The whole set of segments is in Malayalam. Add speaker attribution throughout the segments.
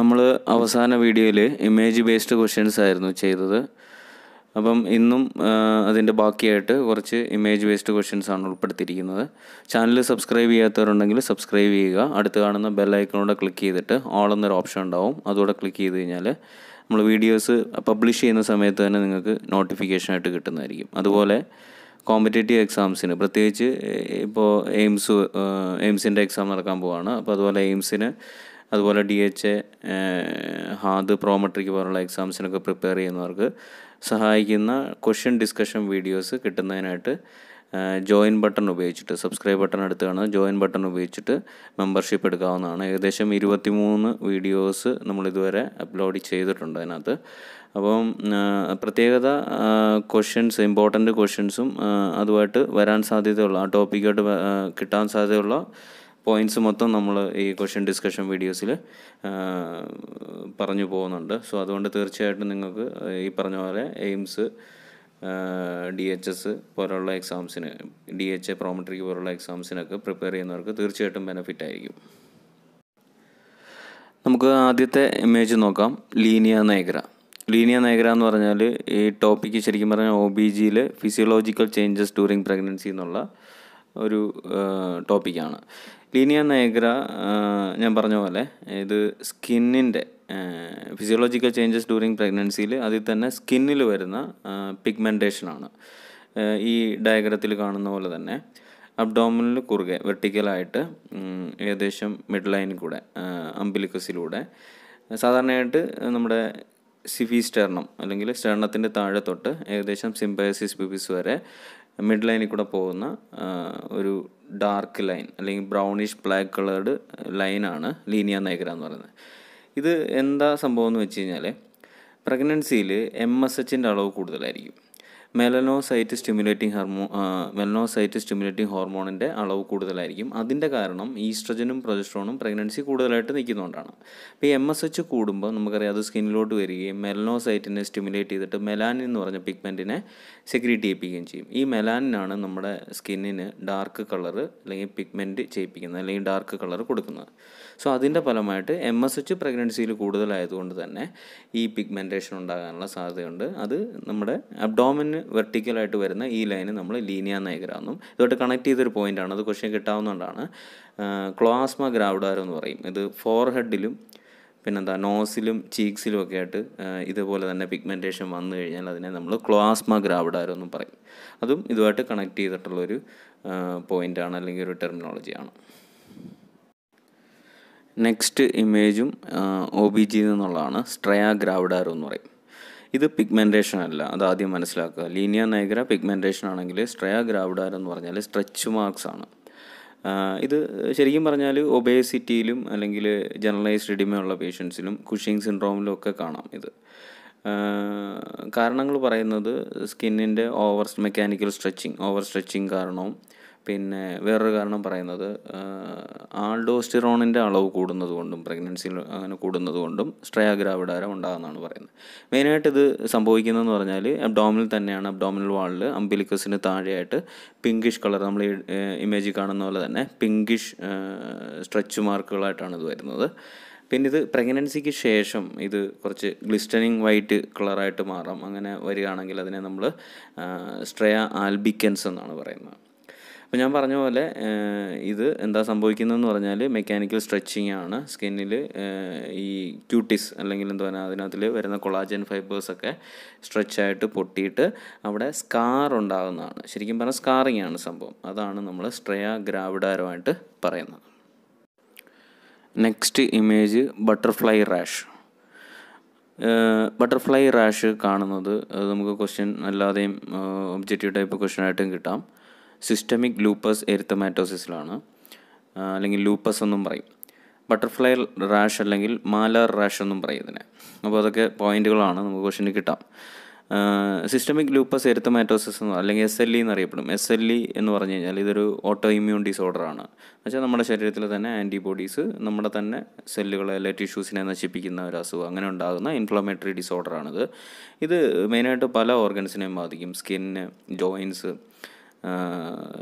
Speaker 1: നമ്മൾ അവസാന വീഡിയോയിൽ ഇമേജ് ബേസ്ഡ് ക്വസ്റ്റ്യൻസ് ആയിരുന്നു ചെയ്തത് അപ്പം ഇന്നും അതിൻ്റെ ബാക്കിയായിട്ട് കുറച്ച് ഇമേജ് ബേസ്ഡ് ക്വസ്റ്റ്യൻസ് ആണ് ഉൾപ്പെടുത്തിയിരിക്കുന്നത് ചാനൽ സബ്സ്ക്രൈബ് ചെയ്യാത്തവരുണ്ടെങ്കിൽ സബ്സ്ക്രൈബ് ചെയ്യുക അടുത്ത് കാണുന്ന ബെൽ ക്ലിക്ക് ചെയ്തിട്ട് ഓൾ എന്നൊരു ഓപ്ഷൻ ഉണ്ടാവും അതോടെ ക്ലിക്ക് ചെയ്ത് കഴിഞ്ഞാൽ നമ്മൾ വീഡിയോസ് പബ്ലിഷ് ചെയ്യുന്ന സമയത്ത് തന്നെ നിങ്ങൾക്ക് നോട്ടിഫിക്കേഷനായിട്ട് കിട്ടുന്നതായിരിക്കും അതുപോലെ കോമ്പറ്റേറ്റീവ് എക്സാംസിന് പ്രത്യേകിച്ച് ഇപ്പോൾ എയിംസ് എയിംസിൻ്റെ എക്സാം നടക്കാൻ പോവാണ് അപ്പോൾ അതുപോലെ എയിംസിന് അതുപോലെ D H A HAAD pro പോലുള്ള എക്സാംസിനൊക്കെ പ്രിപ്പയർ ചെയ്യുന്നവർക്ക് സഹായിക്കുന്ന ക്വസ്റ്റ്യൻ ഡിസ്കഷൻ വീഡിയോസ് കിട്ടുന്നതിനായിട്ട് ജോയിൻ ബട്ടൺ ഉപയോഗിച്ചിട്ട് സബ്സ്ക്രൈബ് ബട്ടൺ അടുത്ത് ജോയിൻ ബട്ടൺ ഉപയോഗിച്ചിട്ട് മെമ്പർഷിപ്പ് എടുക്കാവുന്നതാണ് ഏകദേശം ഇരുപത്തി മൂന്ന് വീഡിയോസ് നമ്മൾ ഇതുവരെ അപ്ലോഡ് ചെയ്തിട്ടുണ്ട് അതിനകത്ത് അപ്പം പ്രത്യേകത ക്വസ്റ്റ്യൻസ് ഇമ്പോർട്ടൻറ്റ് ക്വസ്റ്റ്യൻസും അതുമായിട്ട് വരാൻ സാധ്യതയുള്ള ആ ടോപ്പിക്കായിട്ട് കിട്ടാൻ സാധ്യതയുള്ള പോയിന്റ്സ് മൊത്തം നമ്മൾ ഈ ക്വസ്റ്റ്യൻ ഡിസ്കഷൻ വീഡിയോസിൽ പറഞ്ഞു പോകുന്നുണ്ട് സോ അതുകൊണ്ട് തീർച്ചയായിട്ടും നിങ്ങൾക്ക് ഈ പറഞ്ഞ പോലെ എയിംസ് ഡി എച്ച് എസ് പോലുള്ള എക്സാംസിന് ഡി എച്ച് എ പ്രോമട്രിക്ക് പോലുള്ള എക്സാംസിനൊക്കെ പ്രിപ്പയർ ചെയ്യുന്നവർക്ക് തീർച്ചയായിട്ടും ബെനിഫിറ്റ് ആയിരിക്കും നമുക്ക് ആദ്യത്തെ ഇമേജ് നോക്കാം ലീനിയ നയഗ്ര ലീനിയ നയഗ്ര എന്ന് പറഞ്ഞാൽ ഈ ടോപ്പിക്ക് ശരിക്കും പറഞ്ഞാൽ ഒ ബി ജിയിൽ ഫിസിയോളജിക്കൽ ചേഞ്ചസ് ഡ്യൂറിങ് പ്രഗ്നൻസി എന്നുള്ള ഒരു ടോപ്പിക്കാണ് ലീനിയ നയഗ്ര ഞാൻ പറഞ്ഞ പോലെ ഇത് സ്കിന്നിൻ്റെ ഫിസിയോളജിക്കൽ ചേഞ്ചസ് ഡ്യൂറിങ് പ്രഗ്നൻസിയിൽ അതിൽ തന്നെ സ്കിന്നിൽ വരുന്ന പിഗ്മെൻറ്റേഷനാണ് ഈ ഡയഗ്രത്തിൽ കാണുന്ന പോലെ തന്നെ അബ്ഡോമിനൽ കുറുകെ വെർട്ടിക്കലായിട്ട് ഏകദേശം മിഡ് ലൈനിൽ കൂടെ അമ്പിലിക്കസിലൂടെ സാധാരണയായിട്ട് നമ്മുടെ സിഫി സ്റ്റെർണം അല്ലെങ്കിൽ സ്റ്റെർണത്തിൻ്റെ താഴെ തൊട്ട് ഏകദേശം സിംബയസിസ് ബിബിസ് വരെ മിഡ് ലൈനിൽ കൂടെ പോകുന്ന ഒരു ഡാർക്ക് ലൈൻ അല്ലെങ്കിൽ ബ്രൗണിഷ് ബ്ലാക്ക് കളേർഡ് ലൈനാണ് ലീനിയ നൈഗ്ര എന്ന് പറയുന്നത് ഇത് എന്താ സംഭവം എന്ന് വെച്ച് കഴിഞ്ഞാൽ പ്രഗ്നൻസിയിൽ എം എസ് എച്ചിൻ്റെ അളവ് കൂടുതലായിരിക്കും melanocyte stimulating hormone melanocyte stimulating ഹോർമോണിൻ്റെ അളവ് കൂടുതലായിരിക്കും അതിൻ്റെ കാരണം ഈസ്ട്രജനും പ്രൊജസ്ട്രോണും പ്രഗ്നൻസി കൂടുതലായിട്ട് നിൽക്കുന്നതുകൊണ്ടാണ് അപ്പോൾ ഈ എം എസ് എച്ച് കൂടുമ്പോൾ നമുക്കറിയാം അത് സ്കിന്നിലോട്ട് വരികയും മെലനോസൈറ്റിനെ സ്റ്റിമുലേറ്റ് ചെയ്തിട്ട് മെലാനിൻ എന്ന് പറഞ്ഞ പിഗ്മെൻറ്റിനെ സെക്രീറ്റ് ചെയ്യിപ്പിക്കുകയും ചെയ്യും ഈ മെലാനിനാണ് നമ്മുടെ സ്കിന്നിന് ഡാർക്ക് കളറ് അല്ലെങ്കിൽ പിഗ്മെൻറ്റ് ചെയ്യിപ്പിക്കുന്നത് അല്ലെങ്കിൽ ഡാർക്ക് കളർ കൊടുക്കുന്നത് സോ അതിൻ്റെ ഫലമായിട്ട് എം എസ് എച്ച് പ്രഗ്നൻസിയിൽ കൂടുതലായതുകൊണ്ട് തന്നെ ഈ പിഗ്മെൻറ്റേഷൻ ഉണ്ടാകാനുള്ള സാധ്യതയുണ്ട് അത് നമ്മുടെ അബ്ഡോമിന് വെർട്ടിക്കലായിട്ട് വരുന്ന ഈ ലൈന് നമ്മൾ ലീനിയ നൈഗ്ര എന്നും ഇതോട്ട് കണക്ട് ചെയ്തൊരു പോയിൻ്റാണ് അത് ക്വസ്റ്റ്യൻ കിട്ടാവുന്നതുകൊണ്ടാണ് ക്ലോസ്മ ഗ്രാവിഡാരം എന്ന് പറയും ഇത് ഫോർ ഹെഡിലും പിന്നെന്താ നോസിലും ചീക്സിലും ഒക്കെ ആയിട്ട് ഇതുപോലെ തന്നെ പിഗ്മെൻറ്റേഷൻ വന്നു കഴിഞ്ഞാൽ അതിനെ നമ്മൾ ക്ലോസ്മ ഗ്രാവിഡാരം എന്നും പറയും അതും ഇതുമായിട്ട് കണക്ട് ചെയ്തിട്ടുള്ളൊരു പോയിൻ്റാണ് അല്ലെങ്കിൽ ഒരു ടെർമിനോളജിയാണ് നെക്സ്റ്റ് ഇമേജും ഒ ബി ജി എന്നുള്ളതാണ് സ്ട്രയാ ഗ്രാവിഡാരം എന്ന് പറയും ഇത് പിഗ്മെൻറ്റേഷൻ അല്ല അത് ആദ്യം മനസ്സിലാക്കുക ലീനിയ നൈഗ്ര പിഗ്മെൻറ്റേഷൻ ആണെങ്കിൽ സ്ട്രയ ഗ്രാവിഡാർ എന്ന് പറഞ്ഞാൽ സ്ട്രെച്ച് മാർക്സ് ആണ് ഇത് ശരിക്കും പറഞ്ഞാൽ ഒബേസിറ്റിയിലും അല്ലെങ്കിൽ ജനറലൈസ്ഡ് ഇടിമയുള്ള പേഷ്യൻസിലും കുഷിങ് സിൻഡ്രോമിലും ഒക്കെ കാണാം ഇത് കാരണങ്ങൾ പറയുന്നത് സ്കിന്നിൻ്റെ over mechanical stretching over stretching കാരണവും പിന്നെ വേറൊരു കാരണം പറയുന്നത് ആൾഡോസ്റ്റിറോണിൻ്റെ അളവ് കൂടുന്നത് കൊണ്ടും പ്രഗ്നൻസിയിൽ അങ്ങനെ കൂടുന്നത് കൊണ്ടും സ്ട്രയാഗ്രാവിഡാരം ഉണ്ടാകുന്നതാണ് പറയുന്നത് മെയിനായിട്ട് ഇത് സംഭവിക്കുന്നതെന്ന് പറഞ്ഞാൽ അബ്ഡോമിനിൽ തന്നെയാണ് അബ്ഡോമിനൽ വാളിൽ അംബിലിക്കസിന് താഴെയായിട്ട് പിങ്കിഷ് കളർ നമ്മൾ ഇമേജ് ഇമേജിൽ കാണുന്ന പോലെ തന്നെ പിങ്കിഷ് സ്ട്രെച്ച് മാർക്കുകളായിട്ടാണ് ഇത് വരുന്നത് പിന്നെ ഇത് പ്രഗ്നൻസിക്ക് ശേഷം ഇത് കുറച്ച് ഗ്ലിസ്റ്റനിങ് വൈറ്റ് കളറായിട്ട് മാറാം അങ്ങനെ വരികയാണെങ്കിൽ അതിനെ നമ്മൾ സ്ട്രയാ ആൽബിക്കൻസ് എന്നാണ് പറയുന്നത് അപ്പോൾ ഞാൻ പറഞ്ഞ പോലെ ഇത് എന്താ സംഭവിക്കുന്നതെന്ന് പറഞ്ഞാൽ മെക്കാനിക്കൽ സ്ട്രെച്ചിങ് ആണ് സ്കിന്നിൽ ഈ ക്യൂട്ടിസ് അല്ലെങ്കിൽ എന്താ പറയുക അതിനകത്തിൽ വരുന്ന കൊളാജൻ ഫൈബേഴ്സൊക്കെ സ്ട്രെച്ചായിട്ട് പൊട്ടിയിട്ട് അവിടെ സ്കാർ ഉണ്ടാകുന്നതാണ് ശരിക്കും പറഞ്ഞാൽ സ്കാറിങ് ആണ് സംഭവം അതാണ് നമ്മൾ സ്ട്രെയ ഗ്രാവിഡാരമായിട്ട് പറയുന്നത് next image butterfly rash butterfly rash കാണുന്നത് നമുക്ക് ക്വസ്റ്റ്യൻ അല്ലാതെയും ഒബ്ജക്റ്റീവ് ടൈപ്പ് ക്വസ്റ്റ്യൻ ആയിട്ടും കിട്ടാം സിസ്റ്റമിക് ലൂപ്പസ് എരിത്തമാറ്റോസിസിലാണ് അല്ലെങ്കിൽ ലൂപ്പസ് എന്നും പറയും ബട്ടർഫ്ലൈ റാഷ് അല്ലെങ്കിൽ മാലാർ റാഷ് എന്നും പറയും ഇതിനെ അപ്പോൾ അതൊക്കെ പോയിന്റുകളാണ് നമുക്ക് ക്വസ്റ്റിന് കിട്ടാം സിസ്റ്റമിക് ലൂപ്പസ് എരിത്തമാറ്റോസിസ് എന്ന് അല്ലെങ്കിൽ എസ് എൽ ഇ എന്നറിയപ്പെടും എസ് എൽ ഇ എന്ന് പറഞ്ഞു കഴിഞ്ഞാൽ ഇതൊരു ഓട്ടോ ഇമ്മ്യൂൺ ഡിസോർഡറാണ് എന്നുവെച്ചാൽ നമ്മുടെ ശരീരത്തിൽ തന്നെ ആൻറ്റിബോഡീസ് നമ്മുടെ തന്നെ സെല്ലുകളെ അല്ലെ ടിഷ്യൂസിനെ നശിപ്പിക്കുന്ന ഒരു അസുഖം അങ്ങനെ ഉണ്ടാകുന്ന ഇൻഫ്ലമേറ്ററി ഡിസോർഡറാണിത് ഇത് മെയിനായിട്ട് പല ഓർഗൻസിനെയും ബാധിക്കും skin joints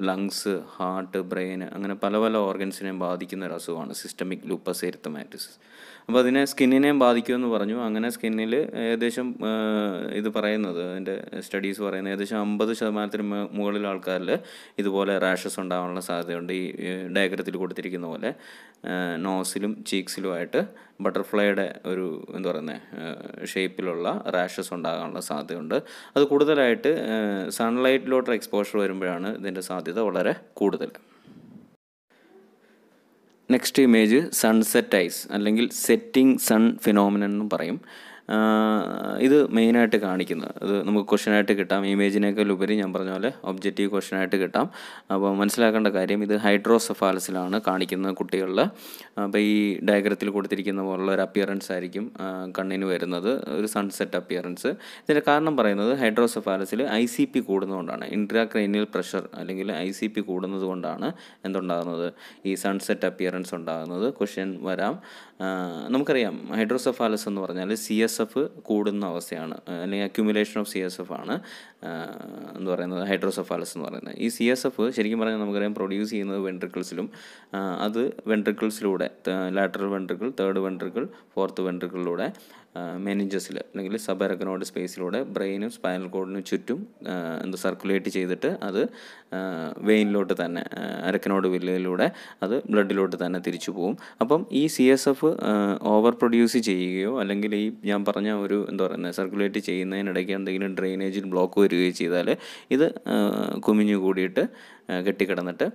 Speaker 1: lungs heart brain അങ്ങനെ പല പല ഓർഗൻസിനെയും ബാധിക്കുന്ന ഒരു അസുഖമാണ് സിസ്റ്റമിക് ലൂപ്പസ് എരിത്തമാറ്റിസ് അപ്പോൾ അതിനെ സ്കിന്നിനെയും ബാധിക്കുമെന്ന് പറഞ്ഞു അങ്ങനെ സ്കിന്നിൽ ഏകദേശം ഇത് പറയുന്നത് അതിൻ്റെ സ്റ്റഡീസ് പറയുന്നത് ഏകദേശം അമ്പത് ശതമാനത്തിന് മുകളിൽ ആൾക്കാരിൽ ഇതുപോലെ റാഷസ് ഉണ്ടാകാനുള്ള സാധ്യതയുണ്ട് ഈ ഡയഗ്രത്തിൽ കൊടുത്തിരിക്കുന്ന പോലെ നോസിലും ചീക്സിലുമായിട്ട് ബട്ടർഫ്ലൈയുടെ ഒരു എന്താ പറയുന്നത് ഷേപ്പിലുള്ള റാഷസ് ഉണ്ടാകാനുള്ള സാധ്യതയുണ്ട് അത് കൂടുതലായിട്ട് സൺലൈറ്റിലോട്ട് എക്സ്പോഷർ വരുമ്പോഴാണ് ഇതിൻ്റെ സാധ്യത വളരെ കൂടുതൽ നെക്സ്റ്റ് ഇമേജ് സൺസെറ്റ് ഐസ് അല്ലെങ്കിൽ സെറ്റിംഗ് സൺ ഫിനോമിനൻ എന്നും പറയും ഇത് മെയിനായിട്ട് കാണിക്കുന്നത് അത് നമുക്ക് ക്വസ്റ്റ്യനായിട്ട് കിട്ടാം ഇമേജിനേക്കാൾ ഉപരി ഞാൻ പറഞ്ഞ പോലെ ഒബ്ജക്റ്റീവ് ക്വസ്റ്റ്യനായിട്ട് കിട്ടാം അപ്പോൾ മനസ്സിലാക്കേണ്ട കാര്യം ഇത് ഹൈഡ്രോസഫാലസിലാണ് കാണിക്കുന്നത് കുട്ടികളിൽ അപ്പോൾ ഈ ഡയഗ്രത്തിൽ കൊടുത്തിരിക്കുന്ന പോലുള്ള ഒരു അപ്പിയറൻസ് ആയിരിക്കും കണ്ണിന് വരുന്നത് ഒരു സൺസെറ്റ് അപ്പിയറൻസ് ഇതിൻ്റെ കാരണം പറയുന്നത് ഹൈഡ്രോസഫാലസിൽ ഐ സി പി കൂടുന്നതുകൊണ്ടാണ് ഇൻട്രാക്രൈനിയൽ പ്രഷർ അല്ലെങ്കിൽ ഐ സി പി കൂടുന്നത് കൊണ്ടാണ് എന്തുണ്ടാകുന്നത് ഈ സൺസെറ്റ് അപ്പിയറൻസ് ഉണ്ടാകുന്നത് ക്വസ്റ്റ്യൻ വരാം നമുക്കറിയാം ഹൈഡ്രോസഫാലസ് എന്ന് പറഞ്ഞാൽ സി എസ് എഫ് കൂടുന്ന അവസ്ഥയാണ് അല്ലെങ്കിൽ accumulation of C S F ആണ് എന്ന് പറയുന്നത് ഹൈഡ്രോസഫാലസ് എന്ന് പറയുന്നത് ഈ സി എസ് എഫ് ശരിക്കും പറഞ്ഞാൽ നമുക്കറിയാം പ്രൊഡ്യൂസ് ചെയ്യുന്നത് വെൻട്രിക്കിൾസിലും അത് വെൻട്രിക്കിൾസിലൂടെ lateral ventricle third ventricle fourth വെൻട്രിക്കിളിലൂടെ മെനിഞ്ചസിൽ അല്ലെങ്കിൽ സബറക്കനോഡ് സ്പേസിലൂടെ ബ്രെയിനും സ്പൈനൽ കോഡിനും ചുറ്റും എന്ത് സർക്കുലേറ്റ് ചെയ്തിട്ട് അത് വെയിനിലോട്ട് തന്നെ അരക്കനോട് വില്ലയിലൂടെ അത് ബ്ലഡിലോട്ട് തന്നെ തിരിച്ചു പോകും അപ്പം ഈ C S F over produce ചെയ്യുകയോ അല്ലെങ്കിൽ ഈ ഞാൻ പറഞ്ഞ ഒരു എന്താ പറയുന്നത് സർക്കുലേറ്റ് ചെയ്യുന്നതിനിടയ്ക്ക് എന്തെങ്കിലും ഡ്രെയിനേജിൽ ബ്ലോക്ക് വരികയോ ചെയ്താൽ ഇത് കുമിഞ്ഞു കൂടിയിട്ട് കെട്ടിക്കിടന്നിട്ട്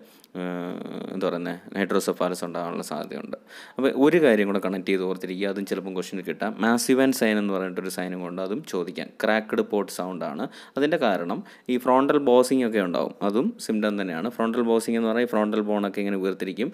Speaker 1: എന്താ പറയുന്നത് നൈട്രോസെഫാലസ് ഉണ്ടാകാനുള്ള സാധ്യതയുണ്ട് അപ്പോൾ ഒരു കാര്യം കൂടെ കണക്ട് ചെയ്ത് ഓർത്തിരിക്കുക അതും ചിലപ്പം ക്വസ്റ്റ്യൻ കിട്ടാം മാസിവൻ ആൻഡ് സൈൻ എന്ന് പറഞ്ഞിട്ടൊരു സൈനും കൊണ്ട് അതും ചോദിക്കാം ക്രാക്ക്ഡ് പോട്ട് സൗണ്ടാണ് അതിൻ്റെ കാരണം ഈ ഫ്രോണ്ടൽ ബോസിംഗ് ഒക്കെ ഉണ്ടാവും അതും അതും സിംറ്റം തന്നെയാണ് ഫ്രോണ്ടൽ ബോസിംഗ് എന്ന് പറയുന്നത് ഫ്രോണ്ടൽ ബോണൊക്കെ ഇങ്ങനെ വീർത്തിരിക്കും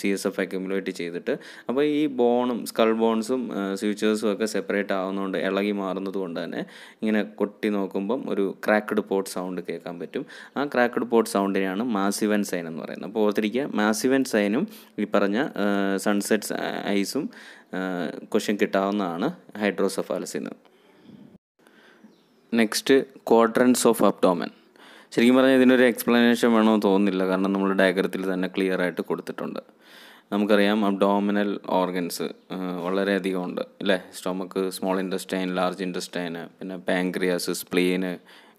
Speaker 1: സി എസ് എഫ് അക്യുമുലേറ്റ് ചെയ്തിട്ട് അപ്പോൾ ഈ ബോണും സ്കൾ ബോൺസും സ്വിച്ചേഴ്സും ഒക്കെ സെപ്പറേറ്റ് ആവുന്നതുകൊണ്ട് ഇളകി മാറുന്നത് കൊണ്ട് തന്നെ ഇങ്ങനെ കൊട്ടി നോക്കുമ്പം ഒരു ക്രാക്ക്ഡ് പോർട്ട് സൗണ്ട് കേൾക്കാൻ പറ്റും ആ ക്രാക്ക്ഡ് പോർട്ട് സൗണ്ടിനെയാണ് മാസിവൻ സൈൻ എന്ന് പറയുന്നത് അപ്പോൾ ഓർത്തിരിക്കുക മാസിവൻ സൈനും ഈ പറഞ്ഞ സൺസെറ്റ്സ് ഐസും ക്വസ്റ്റ്യൻ കിട്ടാവുന്നതാണ് ഹൈഡ്രോസഫാലസിന് നെക്സ്റ്റ് ക്വാഡ്രൻസ് ഓഫ് അബ്ഡോമൻ ശരിക്കും പറഞ്ഞാൽ ഇതിനൊരു എക്സ്പ്ലനേഷൻ വേണമെന്ന് തോന്നുന്നില്ല കാരണം നമ്മൾ ഡയഗ്രത്തിൽ തന്നെ ക്ലിയർ ആയിട്ട് കൊടുത്തിട്ടുണ്ട് നമുക്കറിയാം അബ്ഡോമിനൽ ഓർഗൻസ് വളരെയധികം ഉണ്ട് അല്ലേ stomach small intestine large intestine പിന്നെ പാങ്ക്രിയാസ് സ്പ്ലീന്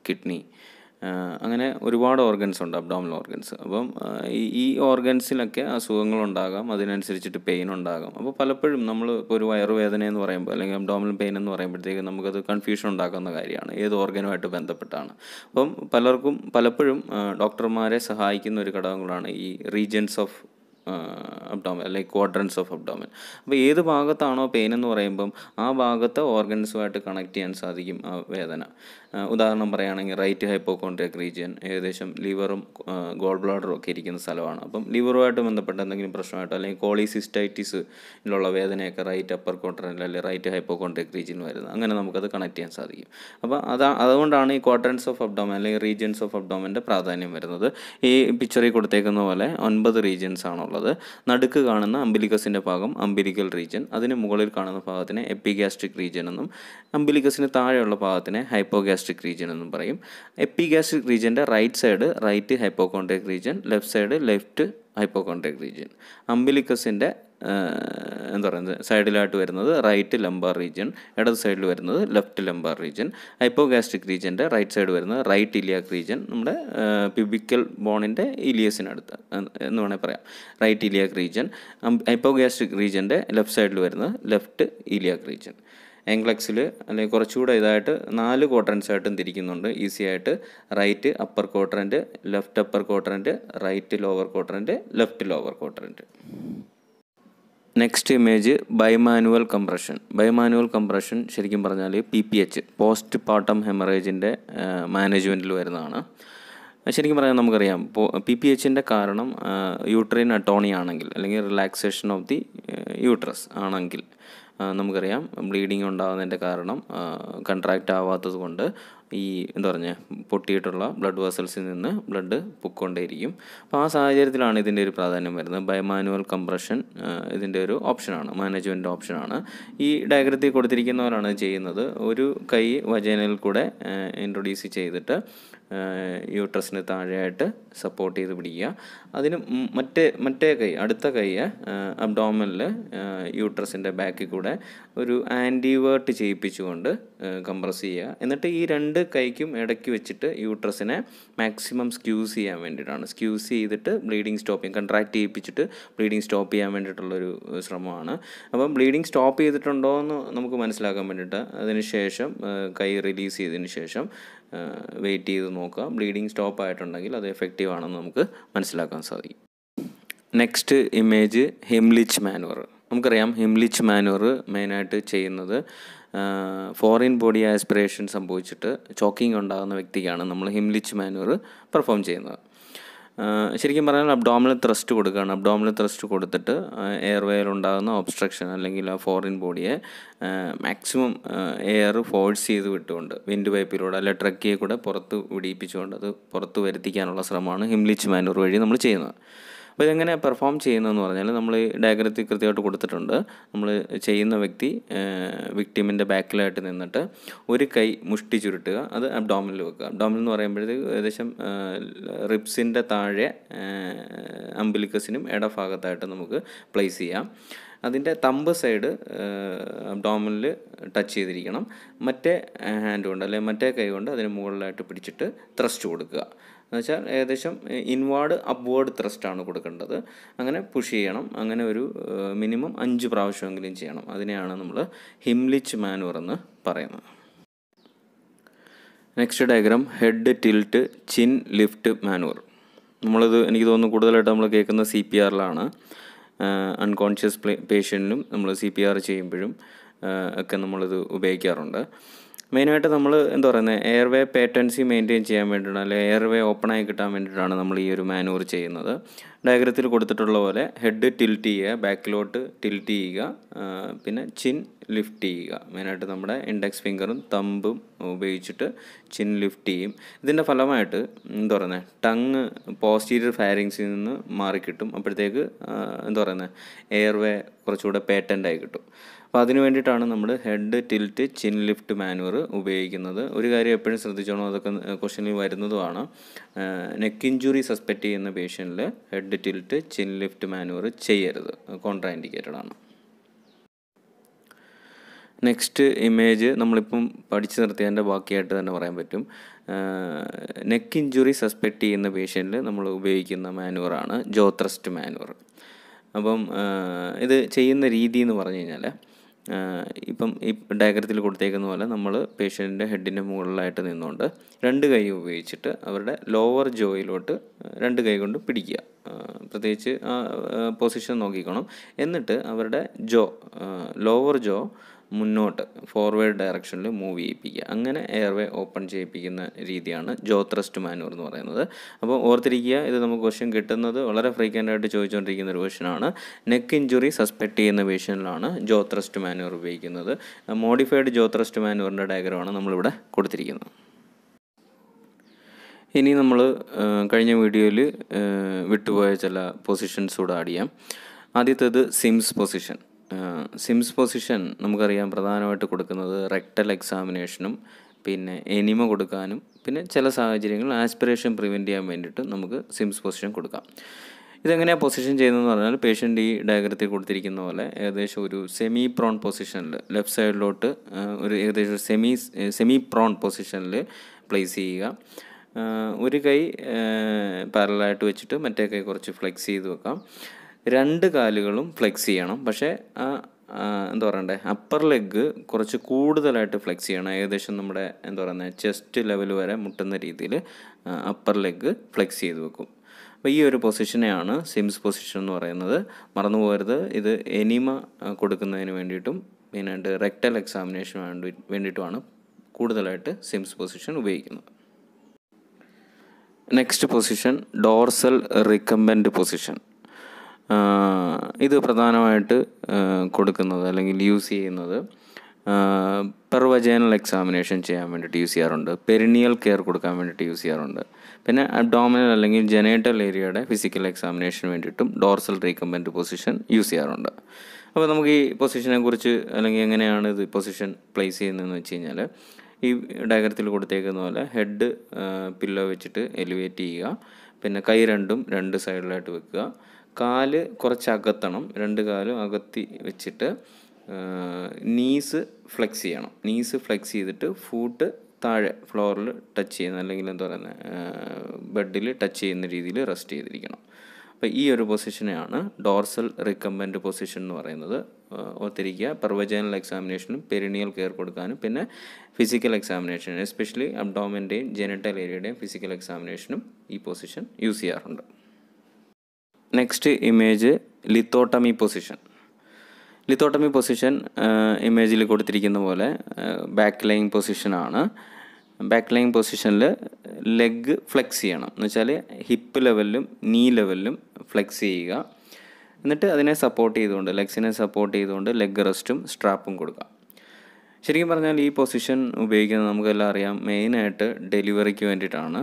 Speaker 1: കിഡ്നി അങ്ങനെ ഒരുപാട് ഓർഗൻസ് ഉണ്ട് അബ്ഡോമൽ ഓർഗൻസ് അപ്പം ഈ ഈ ഓർഗൻസിലൊക്കെ അസുഖങ്ങളുണ്ടാകാം അതിനനുസരിച്ചിട്ട് പെയിൻ ഉണ്ടാകാം അപ്പോൾ പലപ്പോഴും നമ്മൾ ഇപ്പോൾ ഒരു വയറുവേദന എന്ന് പറയുമ്പോൾ അല്ലെങ്കിൽ അബ്ഡോമൽ പെയിൻ എന്ന് പറയുമ്പോഴത്തേക്ക് നമുക്കത് കൺഫ്യൂഷൻ ഉണ്ടാക്കുന്ന കാര്യമാണ് ഏത് ഓർഗനുമായിട്ട് ബന്ധപ്പെട്ടാണ് അപ്പം പലർക്കും പലപ്പോഴും ഡോക്ടർമാരെ സഹായിക്കുന്ന ഒരു ഘടകങ്ങളാണ് ഈ റീജൻസ് ഓഫ് അബ്ഡോമൻ അല്ലെങ്കിൽ ക്വാഡ്രൻസ് ഓഫ് അബ്ഡോമൻ അപ്പോൾ ഏത് ഭാഗത്താണോ പെയിൻ എന്ന് പറയുമ്പം ആ ഭാഗത്തെ ഓർഗൻസുമായിട്ട് കണക്ട് ചെയ്യാൻ സാധിക്കും ആ വേദന ഉദാഹരണം പറയുകയാണെങ്കിൽ റൈറ്റ് ഹൈപ്പോകോൺട്രിയക് റീജിയൻ ഏകദേശം ലിവറും ഗോൾ ബ്ലാഡറും ഒക്കെ ഇരിക്കുന്ന സ്ഥലമാണ് അപ്പം ലിവറുമായിട്ട് ബന്ധപ്പെട്ട എന്തെങ്കിലും പ്രശ്നമായിട്ടോ അല്ലെങ്കിൽ കോളിസിസ്റ്റൈറ്റിസിലുള്ള വേദനയൊക്കെ റൈറ്റ് അപ്പർ ക്വാർട്ടറിൽ അല്ലെങ്കിൽ റൈറ്റ് ഹൈപ്പോകോൺട്രിയക് റീജിയൻ വരുന്നത് അങ്ങനെ നമുക്കത് കണക്ട് ചെയ്യാൻ സാധിക്കും അപ്പോൾ അതാ അതുകൊണ്ടാണ് ഈ ക്വാർട്ടൻസ് ഓഫ് അബ്ഡോമൻ അല്ലെങ്കിൽ റീജിയൻസ് ഓഫ് അബ്ഡോമൻ്റെ പ്രാധാന്യം വരുന്നത് ഈ പിക്ചറിൽ കൊടുത്തേക്കുന്ന പോലെ ഒൻപത് റീജിയൻസ് ആണുള്ളത് നടുക്ക് കാണുന്ന അമ്പിലിക്കസിൻ്റെ ഭാഗം അമ്പിലിക്കൽ റീജിയൻ അതിന് മുകളിൽ കാണുന്ന ഭാഗത്തിനെ എപ്പിഗാസ്ട്രിക് റീജിയൻ എന്നും അമ്പിലിക്കസിന് താഴെയുള്ള ഭാഗത്തിനെ ഹൈപ്പോഗ്യാസ്ട്രിക് എപ്പിഗാസ്ട്രിക് റീജ്യൻ എന്നും പറയും എപ്പിഗാസ്ട്രിക് റീജ്യൻ്റെ right side right hypochondriac region left side left hypochondriac region അമ്പിലിക്കസിൻ്റെ എന്താ പറയുന്നത് സൈഡിലായിട്ട് വരുന്നത് റൈറ്റ് ലംബാർ റീജ്യൻ ഇടത് സൈഡിൽ വരുന്നത് ലെഫ്റ്റ് ലംബാർ റീജ്യൻ ഹൈപ്പോഗാസ്ട്രിക് റീജ്യൻ്റെ റൈറ്റ് സൈഡ് വരുന്നത് റൈറ്റ് ഇലിയാക് റീജ്യൻ നമ്മുടെ പ്യൂബിക്കൽ ബോണിൻ്റെ ഇലിയസിനടുത്ത് എന്ന് വേണമെങ്കിൽ പറയാം റൈറ്റ് ഇലിയാക് റീജ്യൻ ഹൈപ്പോഗാസ്ട്രിക് റീജ്യൻ്റെ ലെഫ്റ്റ് സൈഡിൽ വരുന്നത് ലെഫ്റ്റ് ഇലിയാക് റീജ്യൻ ആംഗ്ലക്സിൽ അല്ലെങ്കിൽ കുറച്ചുകൂടെ ഇതായിട്ട് നാല് ക്വാർട്ടൻസായിട്ടും തിരിക്കുന്നുണ്ട് ഈസി ആയിട്ട് right upper quadrant left upper quadrant right lower quadrant left lower quadrant next image bimanual compression bimanual compression ശരിക്കും പറഞ്ഞാൽ P P H post partum ഹെമറേജിൻ്റെ മാനേജ്മെൻറ്റിൽ വരുന്നതാണ് ശരിക്കും പറഞ്ഞാൽ നമുക്കറിയാം പി പി എച്ചിൻ്റെ കാരണം യൂട്രൈൻ അട്ടോണി ആണെങ്കിൽ അല്ലെങ്കിൽ റിലാക്സേഷൻ ഓഫ് ദി യൂട്രസ് ആണെങ്കിൽ നമുക്കറിയാം ബ്ലീഡിങ് ഉണ്ടാകുന്നതിൻ്റെ കാരണം കൺട്രാക്റ്റ് ആവാത്തത് കൊണ്ട് ഈ എന്താ പറഞ്ഞ പൊട്ടിയിട്ടുള്ള ബ്ലഡ് വെസൽസിൽ നിന്ന് ബ്ലഡ് പൊക്കൊണ്ടേയിരിക്കും അപ്പോൾ ആ സാഹചര്യത്തിലാണ് ഇതിൻ്റെ ഒരു പ്രാധാന്യം വരുന്നത് മാനുവൽ കംപ്രഷൻ ഇതിൻ്റെ ഒരു ഓപ്ഷനാണ് മാനേജ്മെൻ്റ് ഓപ്ഷനാണ് ഈ ഡയഗ്രത്തിൽ കൊടുത്തിരിക്കുന്നവരാണ് ചെയ്യുന്നത് ഒരു കൈ വജേനയിൽ കൂടെ ഇൻട്രൊഡ്യൂസ് ചെയ്തിട്ട് യൂട്രസിന് താഴെയായിട്ട് സപ്പോർട്ട് ചെയ്ത് പിടിക്കുക അതിന് മറ്റേ മറ്റേ കൈ അടുത്ത കൈ അബ്ഡോമനിൽ യൂട്രസിൻ്റെ ബാക്കിൽ കൂടെ ഒരു ആൻറ്റിവേർട്ട് ചെയ്യിപ്പിച്ചുകൊണ്ട് കംപ്രസ് ചെയ്യുക എന്നിട്ട് ഈ രണ്ട് കൈക്കും ഇടയ്ക്ക് വെച്ചിട്ട് യൂട്രസിനെ മാക്സിമം സ്ക്യൂസ് ചെയ്യാൻ വേണ്ടിയിട്ടാണ് സ്ക്യൂസ് ചെയ്തിട്ട് ബ്ലീഡിങ് സ്റ്റോപ്പ് ചെയ്യും കൺട്രാക്ട് ചെയ്യിപ്പിച്ചിട്ട് ബ്ലീഡിങ് സ്റ്റോപ്പ് ചെയ്യാൻ വേണ്ടിയിട്ടുള്ളൊരു ശ്രമമാണ് അപ്പം ബ്ലീഡിങ് സ്റ്റോപ്പ് ചെയ്തിട്ടുണ്ടോ എന്ന് നമുക്ക് മനസ്സിലാക്കാൻ വേണ്ടിയിട്ട് അതിന് ശേഷം കൈ റിലീസ് ചെയ്തതിന് ശേഷം വെയിറ്റ് ചെയ്ത് നോക്കുക ബ്ലീഡിങ് സ്റ്റോപ്പ് ആയിട്ടുണ്ടെങ്കിൽ അത് എഫക്റ്റീവ് ആണെന്ന് നമുക്ക് മനസ്സിലാക്കാൻ സാധിക്കും നെക്സ്റ്റ് ഇമേജ് ഹെംലിച്ച് മാനുവർ നമുക്കറിയാം ഹിംലിച്ച് മാനുവർ മെയിനായിട്ട് ചെയ്യുന്നത് ഫോറിൻ ബോഡി ആസ്പിറേഷൻ സംഭവിച്ചിട്ട് ചോക്കിംഗ് ഉണ്ടാകുന്ന വ്യക്തിക്കാണ് നമ്മൾ ഹിംലിച്ച് മാനുവർ പെർഫോം ചെയ്യുന്നത് ശരിക്കും പറഞ്ഞാൽ അബ്ഡോമിനൽ ത്രസ്റ്റ് കൊടുക്കുകയാണ് അബ്ഡോമിനൽ ത്രസ്റ്റ് കൊടുത്തിട്ട് എയർവേയിൽ ഉണ്ടാകുന്ന ഒബ്സ്ട്രക്ഷൻ അല്ലെങ്കിൽ ആ ഫോറിൻ ബോഡിയെ മാക്സിമം എയർ ഫോഴ്സ് ചെയ്ത് വിട്ടുകൊണ്ട് വിൻഡ് പൈപ്പിലൂടെ അല്ലെ ട്രക്കിയെ കൂടെ പുറത്ത് വിടിയിപ്പിച്ചുകൊണ്ട് അത് പുറത്ത് വരുത്തിക്കാനുള്ള ശ്രമമാണ് ഹിംലിച്ച് മാനൂർ വഴി നമ്മൾ ചെയ്യുന്നത് അപ്പോൾ ഇതെങ്ങനെ പെർഫോം ചെയ്യുന്നതെന്ന് പറഞ്ഞാൽ നമ്മൾ ഡയഗ്രത്തിൽ കൃത്യമായിട്ട് കൊടുത്തിട്ടുണ്ട് നമ്മൾ ചെയ്യുന്ന വ്യക്തി വിക്ടിമിൻ്റെ ബാക്കിലായിട്ട് നിന്നിട്ട് ഒരു കൈ മുഷ്ടി ചുരുട്ടുക അത് അബ്ഡോമിനിൽ വെക്കുക അബ്ഡോമിൽ എന്ന് പറയുമ്പോഴത്തേക്ക് ഏകദേശം റിബ്സിൻ്റെ താഴെ അംബിലിക്കസിനും ഇടഭാഗത്തായിട്ട് നമുക്ക് പ്ലേസ് ചെയ്യാം അതിൻ്റെ തമ്പ് സൈഡ് അബ്ഡോമിനിൽ ടച്ച് ചെയ്തിരിക്കണം മറ്റേ ഹാൻഡ് കൊണ്ട് അല്ലെങ്കിൽ മറ്റേ കൈ കൊണ്ട് അതിന് മുകളിലായിട്ട് പിടിച്ചിട്ട് ത്രസ്റ്റ് കൊടുക്കുക എന്നുവെച്ചാൽ ഏകദേശം ഇൻവാർഡ് അപ്വേർഡ് ത്രസ്റ്റാണ് കൊടുക്കേണ്ടത് അങ്ങനെ പുഷ് ചെയ്യണം അങ്ങനെ ഒരു മിനിമം അഞ്ച് പ്രാവശ്യമെങ്കിലും ചെയ്യണം അതിനെയാണ് നമ്മൾ ഹിംലിച്ച് മാനുവർ എന്ന് പറയുന്നത് next diagram head tilt chin lift manoeuvre നമ്മളിത് എനിക്ക് തോന്നുന്നു കൂടുതലായിട്ട് നമ്മൾ കേൾക്കുന്ന സി പി ആറിലാണ് അൺകോൺഷ്യസ് പേഷ്യൻറ്റിനും നമ്മൾ സി പി ആർ ചെയ്യുമ്പോഴും ഒക്കെ നമ്മളിത് ഉപയോഗിക്കാറുണ്ട് മെയിനായിട്ട് നമ്മൾ എന്താ പറയുന്നത് എയർവേ പേറ്റൻസി മെയിൻറ്റെയിൻ ചെയ്യാൻ വേണ്ടിയിട്ടാണ് അല്ലെങ്കിൽ എയർവേ ഓപ്പണായി കിട്ടാൻ വേണ്ടിയിട്ടാണ് നമ്മൾ ഈ ഒരു മാനുവർ ചെയ്യുന്നത് ഡയഗ്രത്തിൽ കൊടുത്തിട്ടുള്ള പോലെ ഹെഡ് ടിൽറ്റ് ചെയ്യുക ബാക്കിലോട്ട് ടിൽറ്റ് ചെയ്യുക പിന്നെ ചിൻ ലിഫ്റ്റ് ചെയ്യുക മെയിനായിട്ട് നമ്മുടെ ഇൻഡെക്സ് ഫിംഗറും തമ്പും ഉപയോഗിച്ചിട്ട് ചിൻ ലിഫ്റ്റ് ചെയ്യും ഇതിൻ്റെ ഫലമായിട്ട് എന്താ പറയുന്നത് ടങ് പോസ്റ്റീരിയർ ഫയറിങ്സിൽ നിന്ന് മാറിക്കിട്ടും അപ്പോഴത്തേക്ക് എന്താ പറയുന്നത് എയർവേ കുറച്ചുകൂടെ പേറ്റൻ്റായി കിട്ടും അപ്പോൾ അതിന് വേണ്ടിയിട്ടാണ് നമ്മൾ head tilt chin lift manoeuvre ഉപയോഗിക്കുന്നത് ഒരു കാര്യം എപ്പോഴും ശ്രദ്ധിച്ചോണം അതൊക്കെ ക്വസ്റ്റ്യനിൽ വരുന്നതുമാണ് നെക്ക് ഇഞ്ചുറി സസ്പെക്റ്റ് ചെയ്യുന്ന പേഷ്യൻറ്റിൽ head tilt chin lift manoeuvre ചെയ്യരുത് കോൺട്രാ ഇൻഡിക്കേറ്റഡ് ആണ് നെക്സ്റ്റ് ഇമേജ് നമ്മളിപ്പം പഠിച്ചു നിർത്തിയതിൻ്റെ ബാക്കിയായിട്ട് തന്നെ പറയാൻ പറ്റും നെക്ക് ഇഞ്ചുറി സസ്പെക്റ്റ് ചെയ്യുന്ന പേഷ്യൻറ്റിൽ നമ്മൾ ഉപയോഗിക്കുന്ന മാനുവറാണ് ജോത്രസ്റ്റ് മാനുവർ അപ്പം ഇത് ചെയ്യുന്ന രീതി എന്ന് പറഞ്ഞു കഴിഞ്ഞാൽ ഇപ്പം ഈ ഡയഗ്രത്തിൽ കൊടുത്തേക്കുന്ന പോലെ നമ്മൾ പേഷ്യൻറ്റിൻ്റെ ഹെഡിൻ്റെ മുകളിലായിട്ട് നിന്നുകൊണ്ട് രണ്ട് കൈ ഉപയോഗിച്ചിട്ട് അവരുടെ ലോവർ ജോയിലോട്ട് രണ്ട് കൈ കൊണ്ട് പിടിക്കുക പ്രത്യേകിച്ച് പൊസിഷൻ നോക്കിക്കണം എന്നിട്ട് അവരുടെ ജോ ലോവർ ജോ മുന്നോട്ട് ഫോർവേഡ് ഡയറക്ഷനിൽ മൂവ് ചെയ്യിപ്പിക്കുക അങ്ങനെ എയർവേ ഓപ്പൺ ചെയ്യിപ്പിക്കുന്ന രീതിയാണ് ജോത്രസ്റ്റ് മാനുവർ എന്ന് പറയുന്നത് അപ്പോൾ ഓർത്തിരിക്കുക ഇത് നമുക്ക് ക്വസ്റ്റ്യൻ കിട്ടുന്നത് വളരെ ഫ്രീക്വൻ്റ് ആയിട്ട് ചോദിച്ചുകൊണ്ടിരിക്കുന്ന ഒരു ക്വസ്റ്റ്യനാണ് നെക്ക് ഇഞ്ചുറി സസ്പെക്ട് ചെയ്യുന്ന പേഷ്യൻറ്റിലാണ് ജോത്രസ്റ്റ് മാനുവർ ഉപയോഗിക്കുന്നത് മോഡിഫൈഡ് ജോ മാനുവറിൻ്റെ മാനൂറിൻ്റെ ഡയഗ്രമാണ് നമ്മളിവിടെ കൊടുത്തിരിക്കുന്നത് ഇനി നമ്മൾ കഴിഞ്ഞ വീഡിയോയിൽ വിട്ടുപോയ ചില പൊസിഷൻസ് കൂടെ ആഡ് ചെയ്യാം ആദ്യത്തേത് സിംസ് പൊസിഷൻ സിംസ് പൊസിഷൻ നമുക്കറിയാം പ്രധാനമായിട്ട് കൊടുക്കുന്നത് റെക്ടൽ എക്സാമിനേഷനും പിന്നെ എനിമ കൊടുക്കാനും പിന്നെ ചില സാഹചര്യങ്ങളിൽ ആസ്പിറേഷൻ പ്രിവെൻറ്റ് ചെയ്യാൻ വേണ്ടിയിട്ട് നമുക്ക് സിംസ് പൊസിഷൻ കൊടുക്കാം ഇതെങ്ങനെയാണ് പൊസിഷൻ ചെയ്യുന്നതെന്ന് പറഞ്ഞാൽ പേഷ്യൻ്റ് ഈ ഡയഗ്രത്തിൽ കൊടുത്തിരിക്കുന്ന പോലെ ഏകദേശം ഒരു സെമി പ്രോൺ പൊസിഷനിൽ ലെഫ്റ്റ് സൈഡിലോട്ട് ഒരു ഏകദേശം സെമി സെമി പ്രോൺ പൊസിഷനിൽ പ്ലേസ് ചെയ്യുക ഒരു കൈ പാരലായിട്ട് വെച്ചിട്ട് മറ്റേ കൈ കുറച്ച് ഫ്ലെക്സ് ചെയ്ത് വെക്കാം രണ്ട് കാലുകളും ഫ്ലെക്സ് ചെയ്യണം പക്ഷേ ആ എന്താ പറയണ്ടേ അപ്പർ ലെഗ് കുറച്ച് കൂടുതലായിട്ട് ഫ്ലെക്സ് ചെയ്യണം ഏകദേശം നമ്മുടെ എന്താ പറയുന്നത് ചെസ്റ്റ് ലെവൽ വരെ മുട്ടുന്ന രീതിയിൽ അപ്പർ ലെഗ് ഫ്ലെക്സ് ചെയ്ത് വെക്കും അപ്പോൾ ഈ ഒരു പൊസിഷനെയാണ് സിംസ് പൊസിഷൻ എന്ന് പറയുന്നത് മറന്നു പോകരുത് ഇത് എനിമ കൊടുക്കുന്നതിന് വേണ്ടിയിട്ടും മെയിനായിട്ട് റെക്ടൽ എക്സാമിനേഷന് വേണ്ടി വേണ്ടിയിട്ടുമാണ് കൂടുതലായിട്ട് സിംസ് പൊസിഷൻ ഉപയോഗിക്കുന്നത് next position dorsal recumbent position ഇത് പ്രധാനമായിട്ട് കൊടുക്കുന്നത് അല്ലെങ്കിൽ യൂസ് ചെയ്യുന്നത് പെർവജേനൽ എക്സാമിനേഷൻ ചെയ്യാൻ വേണ്ടിയിട്ട് യൂസ് ചെയ്യാറുണ്ട് പെരിനിയൽ കെയർ കൊടുക്കാൻ വേണ്ടിയിട്ട് യൂസ് ചെയ്യാറുണ്ട് പിന്നെ അബ്ഡോമിനൽ അല്ലെങ്കിൽ ജനേറ്റൽ ഏരിയയുടെ ഫിസിക്കൽ എക്സാമിനേഷന് വേണ്ടിയിട്ടും ഡോർസൽ റീകമ്പൻറ്റ് പൊസിഷൻ യൂസ് ചെയ്യാറുണ്ട് അപ്പോൾ നമുക്ക് ഈ പൊസിഷനെ കുറിച്ച് അല്ലെങ്കിൽ എങ്ങനെയാണ് ഇത് പൊസിഷൻ പ്ലേസ് ചെയ്യുന്നതെന്ന് വെച്ച് കഴിഞ്ഞാൽ ഈ ഡയഗ്രത്തിൽ കൊടുത്തേക്കുന്ന പോലെ ഹെഡ് പില്ലോ വെച്ചിട്ട് എലിവേറ്റ് ചെയ്യുക പിന്നെ കൈ രണ്ടും രണ്ട് സൈഡിലായിട്ട് വെക്കുക കാല് കുറച്ച് അകത്തണം രണ്ട് കാലും അകത്തി വെച്ചിട്ട് നീസ് ഫ്ലെക്സ് ചെയ്യണം നീസ് ഫ്ലെക്സ് ചെയ്തിട്ട് ഫൂട്ട് താഴെ ഫ്ലോറിൽ ടച്ച് ചെയ്യുന്ന അല്ലെങ്കിൽ എന്താ പറയുന്നത് ബെഡിൽ ടച്ച് ചെയ്യുന്ന രീതിയിൽ റെസ്റ്റ് ചെയ്തിരിക്കണം അപ്പോൾ ഈ ഒരു പൊസിഷനെയാണ് ഡോർസൽ റിക്കമ്പൻ്റ് പൊസിഷൻ എന്ന് പറയുന്നത് ഒത്തിരിക്കുക പെർവജനൽ എക്സാമിനേഷനും പെരിനിയൽ കെയർ കൊടുക്കാനും പിന്നെ ഫിസിക്കൽ എക്സാമിനേഷനും എസ്പെഷ്യലി അബ്ഡോമിൻ്റെയും ജെനിറ്റൽ ഏരിയയുടെയും ഫിസിക്കൽ എക്സാമിനേഷനും ഈ പൊസിഷൻ യൂസ് ചെയ്യാറുണ്ട് next image lithotomy position lithotomy position ഇമേജിൽ കൊടുത്തിരിക്കുന്ന പോലെ ബാക്ക് ലൈൻ പൊസിഷനാണ് ബാക്ക് ലൈൻ പൊസിഷനിൽ ലെഗ് ഫ്ലെക്സ് ചെയ്യണം എന്ന് വെച്ചാൽ ഹിപ്പ് ലെവലിലും നീ ലെവലിലും ഫ്ലെക്സ് ചെയ്യുക എന്നിട്ട് അതിനെ സപ്പോർട്ട് ചെയ്തുകൊണ്ട് ലെഗ്സിനെ സപ്പോർട്ട് ചെയ്തുകൊണ്ട് ലെഗ് റെസ്റ്റും സ്ട്രാപ്പും കൊടുക്കുക ശരിക്കും പറഞ്ഞാൽ ഈ പൊസിഷൻ ഉപയോഗിക്കുന്നത് നമുക്കെല്ലാം അറിയാം മെയിനായിട്ട് ഡെലിവറിക്ക് വേണ്ടിയിട്ടാണ്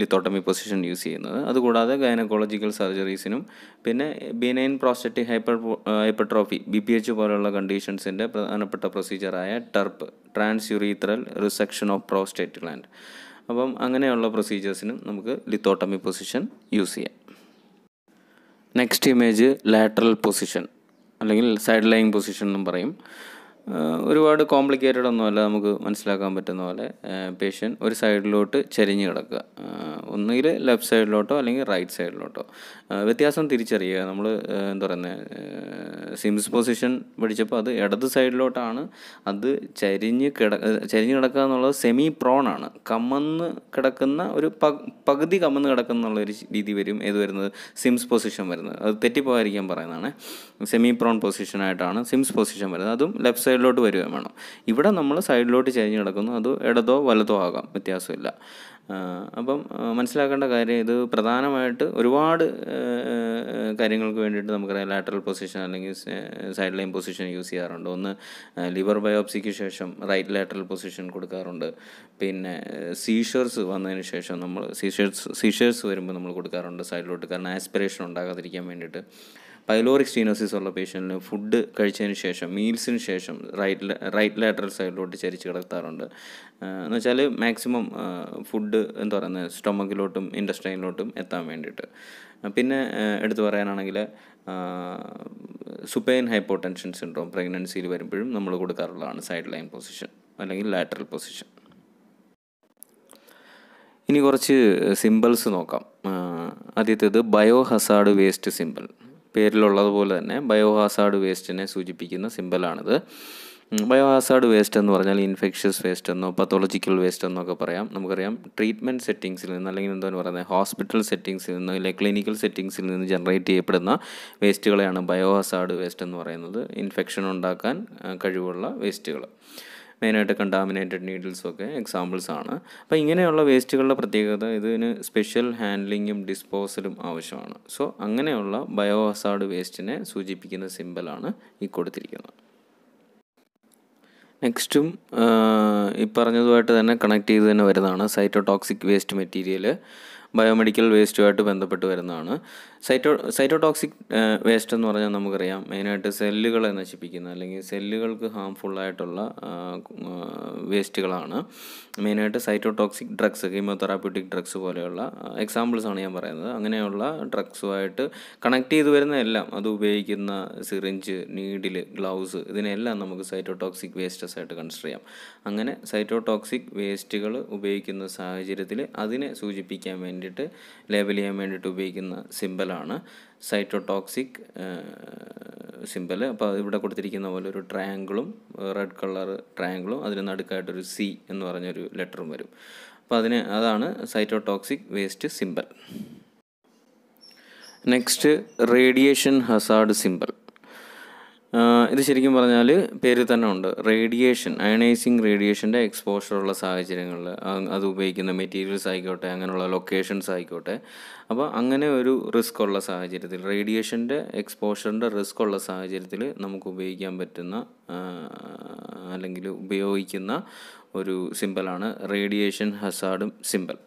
Speaker 1: ലിത്തോട്ടമി പൊസിഷൻ യൂസ് ചെയ്യുന്നത് അതുകൂടാതെ ഗൈനക്കോളജിക്കൽ സർജറീസിനും പിന്നെ benign prostatic hyper hypertrophy B P H പോലുള്ള കണ്ടീഷൻസിൻ്റെ പ്രധാനപ്പെട്ട പ്രൊസീജിയറായ TURP trans urethral resection of prostate gland അപ്പം അങ്ങനെയുള്ള പ്രൊസീജിയേഴ്സിനും നമുക്ക് ലിത്തോട്ടമി പൊസിഷൻ യൂസ് ചെയ്യാം നെക്സ്റ്റ് ഇമേജ് ലാറ്ററൽ പൊസിഷൻ അല്ലെങ്കിൽ സൈഡ് ലൈങ് പൊസിഷൻ എന്നും പറയും ഒരുപാട് കോംപ്ലിക്കേറ്റഡ് ഒന്നുമല്ല നമുക്ക് മനസ്സിലാക്കാൻ പറ്റുന്ന പോലെ പേഷ്യൻറ്റ് ഒരു സൈഡിലോട്ട് ചരിഞ്ഞ് കിടക്കുക ഒന്നുകിൽ ലെഫ്റ്റ് സൈഡിലോട്ടോ അല്ലെങ്കിൽ റൈറ്റ് സൈഡിലോട്ടോ വ്യത്യാസം തിരിച്ചറിയുക നമ്മൾ എന്താ പറയുന്നത് സിംസ് പൊസിഷൻ പഠിച്ചപ്പോൾ അത് ഇടത് സൈഡിലോട്ടാണ് അത് ചരിഞ്ഞ് കിട ചരിഞ്ഞ് കിടക്കുക എന്നുള്ളത് സെമി പ്രോൺ ആണ് കമന്ന് കിടക്കുന്ന ഒരു പകുതി കമന്ന് കിടക്കുന്ന എന്നുള്ളൊരു രീതി വരും ഏത് വരുന്നത് സിംസ് പൊസിഷൻ വരുന്നത് അത് തെറ്റിപ്പോകാതിരിക്കാൻ പറയുന്നതാണ് സെമി പ്രോൺ പൊസിഷനായിട്ടാണ് സിംസ് പൊസിഷൻ വരുന്നത് അതും ലെഫ്റ്റ് സൈഡ് സൈഡിലോട്ട് വരികയും വേണം ഇവിടെ നമ്മൾ സൈഡിലോട്ട് ചരിഞ്ഞ് കിടക്കുന്നു അത് ഇടതോ വലതോ ആകാം വ്യത്യാസമില്ല അപ്പം മനസ്സിലാക്കേണ്ട കാര്യം ഇത് പ്രധാനമായിട്ട് ഒരുപാട് കാര്യങ്ങൾക്ക് വേണ്ടിയിട്ട് നമുക്കറിയാം ലാറ്ററൽ പൊസിഷൻ അല്ലെങ്കിൽ സൈഡ് ലൈൻ പൊസിഷൻ യൂസ് ചെയ്യാറുണ്ട് ഒന്ന് ലിവർ ബയോപ്സിക്ക് ശേഷം റൈറ്റ് ലാറ്ററൽ പൊസിഷൻ കൊടുക്കാറുണ്ട് പിന്നെ സീഷേഴ്സ് വന്നതിന് ശേഷം നമ്മൾ സീഷേഴ്സ് സീഷേഴ്സ് വരുമ്പോൾ നമ്മൾ കൊടുക്കാറുണ്ട് സൈഡിലോട്ട് കാരണം ആസ്പിറേഷൻ ഉണ്ടാകാതിരിക്കാൻ വേണ്ടിയിട്ട് പൈലോറിക് സ്റ്റീനോസിസ് ഉള്ള പേഷ്യൻറ്റിന് ഫുഡ് കഴിച്ചതിന് ശേഷം മീൽസിന് ശേഷം റൈറ്റ് റൈറ്റ് ലാറ്ററൽ സൈഡിലോട്ട് ചരിച്ച് കിടത്താറുണ്ട് എന്ന് വെച്ചാൽ മാക്സിമം ഫുഡ് എന്താ പറയുന്നത് സ്റ്റൊമക്കിലോട്ടും ഇൻഡസ്ട്രൈനിലോട്ടും എത്താൻ വേണ്ടിയിട്ട് പിന്നെ എടുത്തു പറയാനാണെങ്കിൽ സുപ്പൈൻ ഹൈപ്പോടെൻഷൻ സിൻഡ്രോം പ്രഗ്നൻസിയിൽ വരുമ്പോഴും നമ്മൾ കൊടുക്കാറുള്ളതാണ് സൈഡ് ലൈൻ പൊസിഷൻ അല്ലെങ്കിൽ ലാറ്ററൽ പൊസിഷൻ ഇനി കുറച്ച് സിമ്പിൾസ് നോക്കാം ആദ്യത്തേത് ബയോ ഹസാഡ് വേസ്റ്റ് സിമ്പിൾ പേരിലുള്ളതുപോലെ തന്നെ ബയോഹാസാർഡ് വേസ്റ്റിനെ സൂചിപ്പിക്കുന്ന സിമ്പലാണിത് ബയോഹാസാർഡ് വേസ്റ്റ് എന്ന് പറഞ്ഞാൽ ഇൻഫെക്ഷ്യസ് വേസ്റ്റ് എന്നോ പത്തോളജിക്കൽ വേസ്റ്റ് എന്നൊക്കെ പറയാം നമുക്കറിയാം ട്രീറ്റ്മെൻറ്റ് സെറ്റിങ്സിൽ നിന്ന് അല്ലെങ്കിൽ എന്താണ് പറയുന്നത് ഹോസ്പിറ്റൽ സെറ്റിങ്സിൽ നിന്ന് അല്ലെങ്കിൽ ക്ലിനിക്കൽ സെറ്റിങ്സിൽ നിന്ന് ജനറേറ്റ് ചെയ്യപ്പെടുന്ന വേസ്റ്റുകളെയാണ് ബയോഹാസാഡ് വേസ്റ്റ് എന്ന് പറയുന്നത് ഇൻഫെക്ഷൻ ഉണ്ടാക്കാൻ കഴിവുള്ള വേസ്റ്റുകൾ മെയിനായിട്ട് കണ്ടാമിനേറ്റഡ് എക്സാമ്പിൾസ് ആണ് അപ്പോൾ ഇങ്ങനെയുള്ള വേസ്റ്റുകളുടെ പ്രത്യേകത ഇതിന് സ്പെഷ്യൽ ഹാൻഡ്ലിങ്ങും ഡിസ്പോസലും ആവശ്യമാണ് സോ അങ്ങനെയുള്ള ബയോ വേസ്റ്റിനെ സൂചിപ്പിക്കുന്ന സിമ്പലാണ് ഈ കൊടുത്തിരിക്കുന്നത് നെക്സ്റ്റും ഈ പറഞ്ഞതുമായിട്ട് തന്നെ കണക്ട് ചെയ്ത് തന്നെ വരുന്നതാണ് സൈറ്റോടോക്സിക് വേസ്റ്റ് മെറ്റീരിയൽ ബയോമെഡിക്കൽ വേസ്റ്റുമായിട്ട് ബന്ധപ്പെട്ട് വരുന്നതാണ് സൈറ്റോ സൈറ്റോടോക്സിക് വേസ്റ്റ് എന്ന് പറഞ്ഞാൽ നമുക്കറിയാം മെയിനായിട്ട് സെല്ലുകളെ നശിപ്പിക്കുന്ന അല്ലെങ്കിൽ സെല്ലുകൾക്ക് ഹാംഫുള്ളായിട്ടുള്ള ആയിട്ടുള്ള വേസ്റ്റുകളാണ് മെയിനായിട്ട് സൈറ്റോടോക്സിക് ഡ്രഗ്സ് കീമോതെറാപ്യൂട്ടിക് ഡ്രഗ്സ് പോലെയുള്ള എക്സാമ്പിൾസാണ് ഞാൻ പറയുന്നത് അങ്ങനെയുള്ള ഡ്രഗ്സുമായിട്ട് കണക്ട് ചെയ്ത് വരുന്ന എല്ലാം അത് ഉപയോഗിക്കുന്ന സിറിഞ്ച് നീഡിൽ ഗ്ലൗസ് ഇതിനെല്ലാം നമുക്ക് സൈറ്റോടോക്സിക് വേസ്റ്റസ് ആയിട്ട് കൺസിഡർ ചെയ്യാം അങ്ങനെ സൈറ്റോടോക്സിക് വേസ്റ്റുകൾ ഉപയോഗിക്കുന്ന സാഹചര്യത്തിൽ അതിനെ സൂചിപ്പിക്കാൻ വേണ്ടി വേണ്ടിയിട്ട് ലേബൽ ചെയ്യാൻ വേണ്ടിയിട്ട് ഉപയോഗിക്കുന്ന സിമ്പലാണ് സൈറ്റോടോക്സിക് സിമ്പൽ അപ്പോൾ ഇവിടെ കൊടുത്തിരിക്കുന്ന പോലെ ഒരു ട്രയാങ്കിളും റെഡ് കളർ ട്രയാങ്കിളും അതിന് നടുക്കായിട്ടൊരു സി എന്ന് പറഞ്ഞൊരു ലെറ്ററും വരും അപ്പോൾ അതിന് അതാണ് cytotoxic waste symbol next radiation hazard symbol ഇത് ശരിക്കും പറഞ്ഞാൽ പേര് തന്നെ ഉണ്ട് റേഡിയേഷൻ അയണൈസിങ് റേഡിയേഷൻ്റെ എക്സ്പോഷറുള്ള സാഹചര്യങ്ങളിൽ അത് ഉപയോഗിക്കുന്ന മെറ്റീരിയൽസ് ആയിക്കോട്ടെ അങ്ങനെയുള്ള ലൊക്കേഷൻസ് ആയിക്കോട്ടെ അപ്പോൾ അങ്ങനെ ഒരു റിസ്ക് ഉള്ള സാഹചര്യത്തിൽ റേഡിയേഷൻ്റെ എക്സ്പോഷറിൻ്റെ റിസ്ക് ഉള്ള സാഹചര്യത്തിൽ നമുക്ക് ഉപയോഗിക്കാൻ പറ്റുന്ന അല്ലെങ്കിൽ ഉപയോഗിക്കുന്ന ഒരു സിമ്പലാണ് റേഡിയേഷൻ ഹസാർഡും symbol